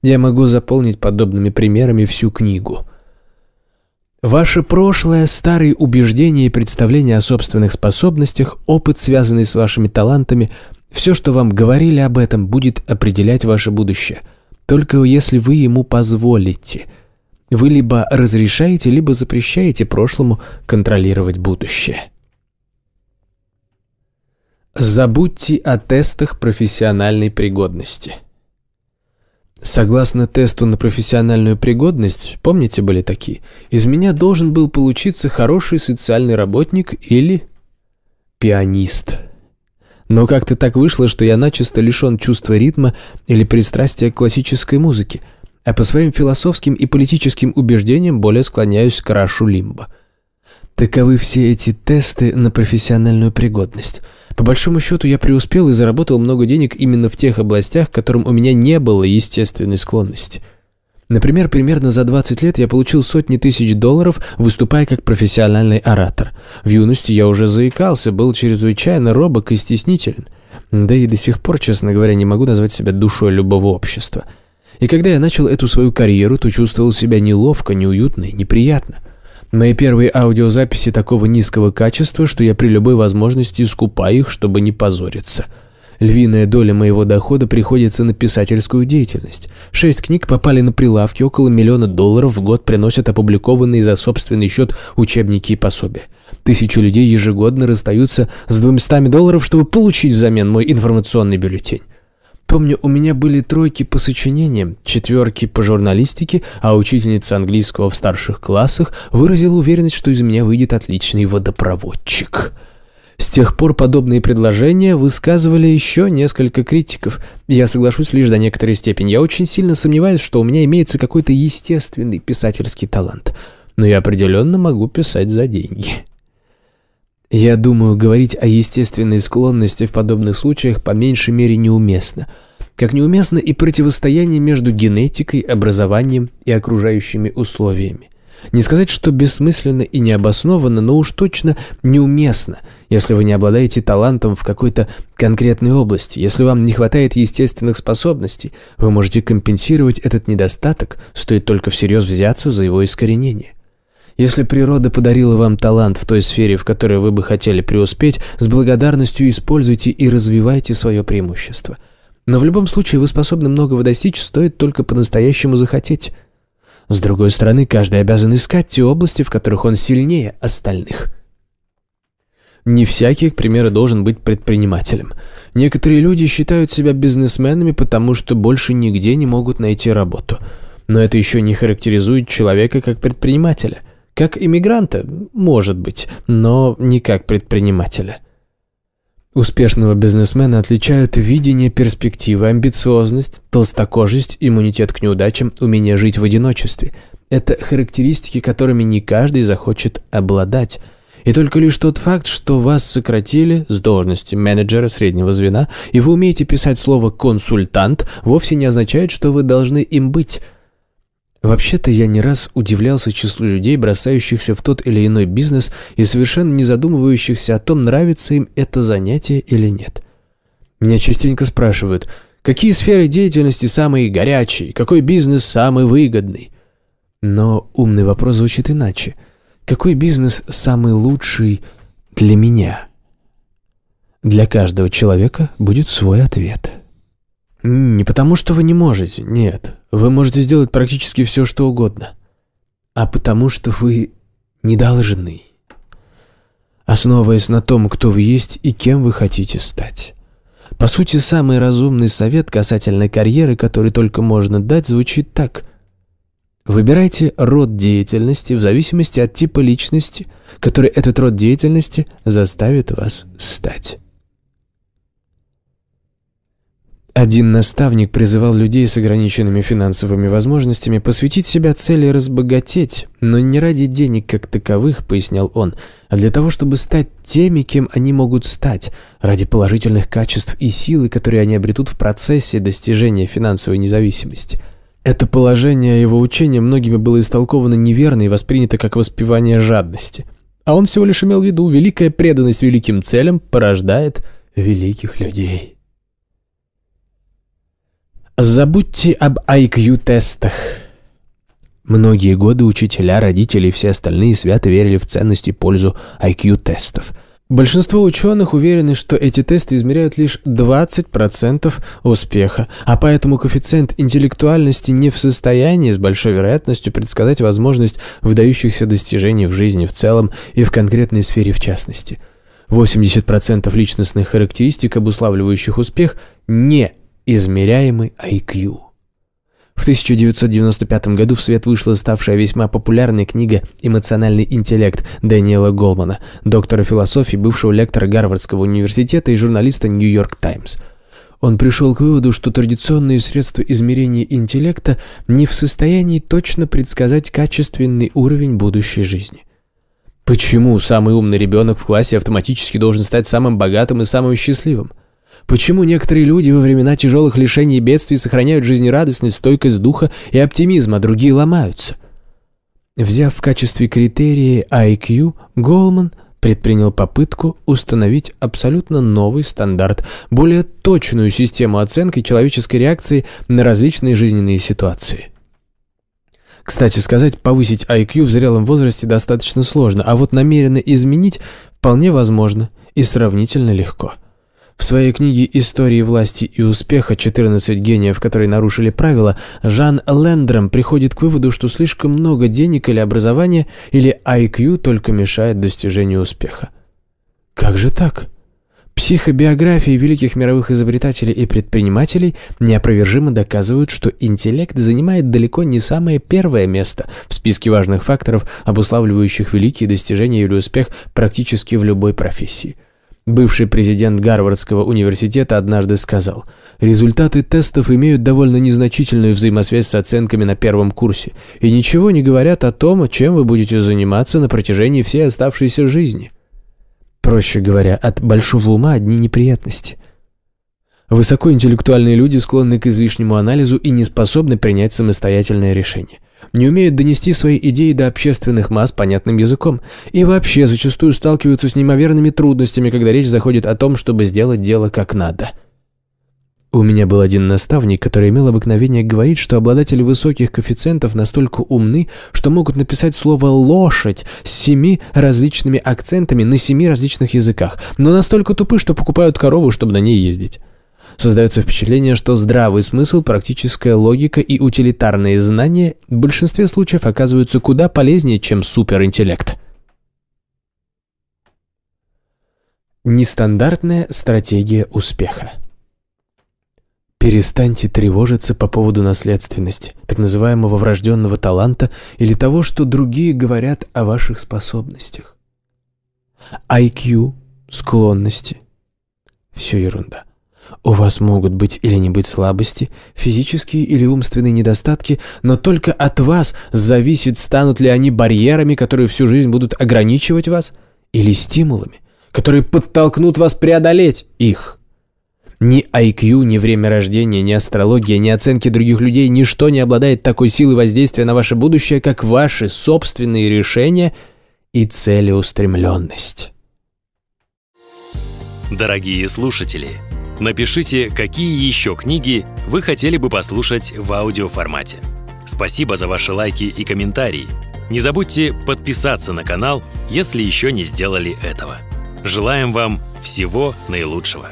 Я могу заполнить подобными примерами всю книгу. Ваше прошлое, старые убеждения и представления о собственных способностях, опыт, связанный с вашими талантами, все, что вам говорили об этом, будет определять ваше будущее. Только если вы ему позволите. Вы либо разрешаете, либо запрещаете прошлому контролировать будущее. Забудьте о тестах профессиональной пригодности. Согласно тесту на профессиональную пригодность, помните, были такие, из меня должен был получиться хороший социальный работник или пианист. Но как-то так вышло, что я начисто лишен чувства ритма или пристрастия к классической музыке, а по своим философским и политическим убеждениям более склоняюсь к Рашу Лимбо. Таковы все эти тесты на профессиональную пригодность – по большому счету я преуспел и заработал много денег именно в тех областях, к которым у меня не было естественной склонности. Например, примерно за 20 лет я получил сотни тысяч долларов, выступая как профессиональный оратор. В юности я уже заикался, был чрезвычайно робок и стеснителен. Да и до сих пор, честно говоря, не могу назвать себя душой любого общества. И когда я начал эту свою карьеру, то чувствовал себя неловко, неуютно и неприятно – Мои первые аудиозаписи такого низкого качества, что я при любой возможности скупаю их, чтобы не позориться. Львиная доля моего дохода приходится на писательскую деятельность. Шесть книг попали на прилавки, около миллиона долларов в год приносят опубликованные за собственный счет учебники и пособия. Тысячи людей ежегодно расстаются с двумястами долларов, чтобы получить взамен мой информационный бюллетень. Помню, у меня были тройки по сочинениям, четверки по журналистике, а учительница английского в старших классах выразила уверенность, что из меня выйдет отличный водопроводчик. С тех пор подобные предложения высказывали еще несколько критиков. Я соглашусь лишь до некоторой степени. Я очень сильно сомневаюсь, что у меня имеется какой-то естественный писательский талант. Но я определенно могу писать за деньги. Я думаю, говорить о естественной склонности в подобных случаях по меньшей мере неуместно. Как неуместно и противостояние между генетикой, образованием и окружающими условиями. Не сказать, что бессмысленно и необоснованно, но уж точно неуместно, если вы не обладаете талантом в какой-то конкретной области. Если вам не хватает естественных способностей, вы можете компенсировать этот недостаток, стоит только всерьез взяться за его искоренение. Если природа подарила вам талант в той сфере, в которой вы бы хотели преуспеть, с благодарностью используйте и развивайте свое преимущество. Но в любом случае вы способны многого достичь, стоит только по-настоящему захотеть. С другой стороны, каждый обязан искать те области, в которых он сильнее остальных. Не всякий, к примеру, должен быть предпринимателем. Некоторые люди считают себя бизнесменами, потому что больше нигде не могут найти работу. Но это еще не характеризует человека как предпринимателя – как иммигранта, может быть, но не как предпринимателя. Успешного бизнесмена отличают видение перспективы, амбициозность, толстокожесть, иммунитет к неудачам, умение жить в одиночестве. Это характеристики, которыми не каждый захочет обладать. И только лишь тот факт, что вас сократили с должности менеджера среднего звена, и вы умеете писать слово «консультант», вовсе не означает, что вы должны им быть – Вообще-то я не раз удивлялся числу людей, бросающихся в тот или иной бизнес и совершенно не задумывающихся о том, нравится им это занятие или нет. Меня частенько спрашивают, какие сферы деятельности самые горячие, какой бизнес самый выгодный. Но умный вопрос звучит иначе. Какой бизнес самый лучший для меня? Для каждого человека будет свой ответ – не потому, что вы не можете, нет. Вы можете сделать практически все, что угодно. А потому, что вы не должны. Основываясь на том, кто вы есть и кем вы хотите стать. По сути, самый разумный совет касательно карьеры, который только можно дать, звучит так. Выбирайте род деятельности в зависимости от типа личности, который этот род деятельности заставит вас стать. Один наставник призывал людей с ограниченными финансовыми возможностями посвятить себя цели разбогатеть, но не ради денег как таковых, пояснял он, а для того, чтобы стать теми, кем они могут стать, ради положительных качеств и силы, которые они обретут в процессе достижения финансовой независимости. Это положение его учения многими было истолковано неверно и воспринято как воспевание жадности. А он всего лишь имел в виду, великая преданность великим целям порождает великих людей. Забудьте об IQ-тестах. Многие годы учителя, родители и все остальные свято верили в ценность и пользу IQ-тестов. Большинство ученых уверены, что эти тесты измеряют лишь 20% успеха, а поэтому коэффициент интеллектуальности не в состоянии с большой вероятностью предсказать возможность выдающихся достижений в жизни в целом и в конкретной сфере в частности. 80% личностных характеристик, обуславливающих успех, не измеряемый IQ. В 1995 году в свет вышла ставшая весьма популярной книга «Эмоциональный интеллект» Дэниела Голмана, доктора философии, бывшего лектора Гарвардского университета и журналиста «Нью-Йорк Таймс». Он пришел к выводу, что традиционные средства измерения интеллекта не в состоянии точно предсказать качественный уровень будущей жизни. Почему самый умный ребенок в классе автоматически должен стать самым богатым и самым счастливым? Почему некоторые люди во времена тяжелых лишений и бедствий сохраняют жизнерадостность, стойкость духа и оптимизм, а другие ломаются? Взяв в качестве критерия IQ, Голман предпринял попытку установить абсолютно новый стандарт, более точную систему оценки человеческой реакции на различные жизненные ситуации. Кстати сказать, повысить IQ в зрелом возрасте достаточно сложно, а вот намеренно изменить вполне возможно и сравнительно легко – в своей книге «Истории власти и успеха. 14 гениев, которые нарушили правила» Жан Лендром приходит к выводу, что слишком много денег или образования, или IQ только мешает достижению успеха. Как же так? Психобиографии великих мировых изобретателей и предпринимателей неопровержимо доказывают, что интеллект занимает далеко не самое первое место в списке важных факторов, обуславливающих великие достижения или успех практически в любой профессии – Бывший президент Гарвардского университета однажды сказал, «Результаты тестов имеют довольно незначительную взаимосвязь с оценками на первом курсе и ничего не говорят о том, чем вы будете заниматься на протяжении всей оставшейся жизни». Проще говоря, от большого ума одни неприятности. Высокоинтеллектуальные люди склонны к излишнему анализу и не способны принять самостоятельное решение – не умеют донести свои идеи до общественных масс понятным языком и вообще зачастую сталкиваются с неимоверными трудностями, когда речь заходит о том, чтобы сделать дело как надо. У меня был один наставник, который имел обыкновение говорить, что обладатели высоких коэффициентов настолько умны, что могут написать слово «лошадь» с семи различными акцентами на семи различных языках, но настолько тупы, что покупают корову, чтобы на ней ездить. Создается впечатление, что здравый смысл, практическая логика и утилитарные знания в большинстве случаев оказываются куда полезнее, чем суперинтеллект. Нестандартная стратегия успеха. Перестаньте тревожиться по поводу наследственности, так называемого врожденного таланта или того, что другие говорят о ваших способностях. IQ, склонности – все ерунда. У вас могут быть или не быть слабости, физические или умственные недостатки, но только от вас зависит, станут ли они барьерами, которые всю жизнь будут ограничивать вас, или стимулами, которые подтолкнут вас преодолеть их. Ни IQ, ни время рождения, ни астрология, ни оценки других людей, ничто не обладает такой силой воздействия на ваше будущее, как ваши собственные решения и целеустремленность. Дорогие слушатели! Напишите, какие еще книги вы хотели бы послушать в аудиоформате. Спасибо за ваши лайки и комментарии. Не забудьте подписаться на канал, если еще не сделали этого. Желаем вам всего наилучшего!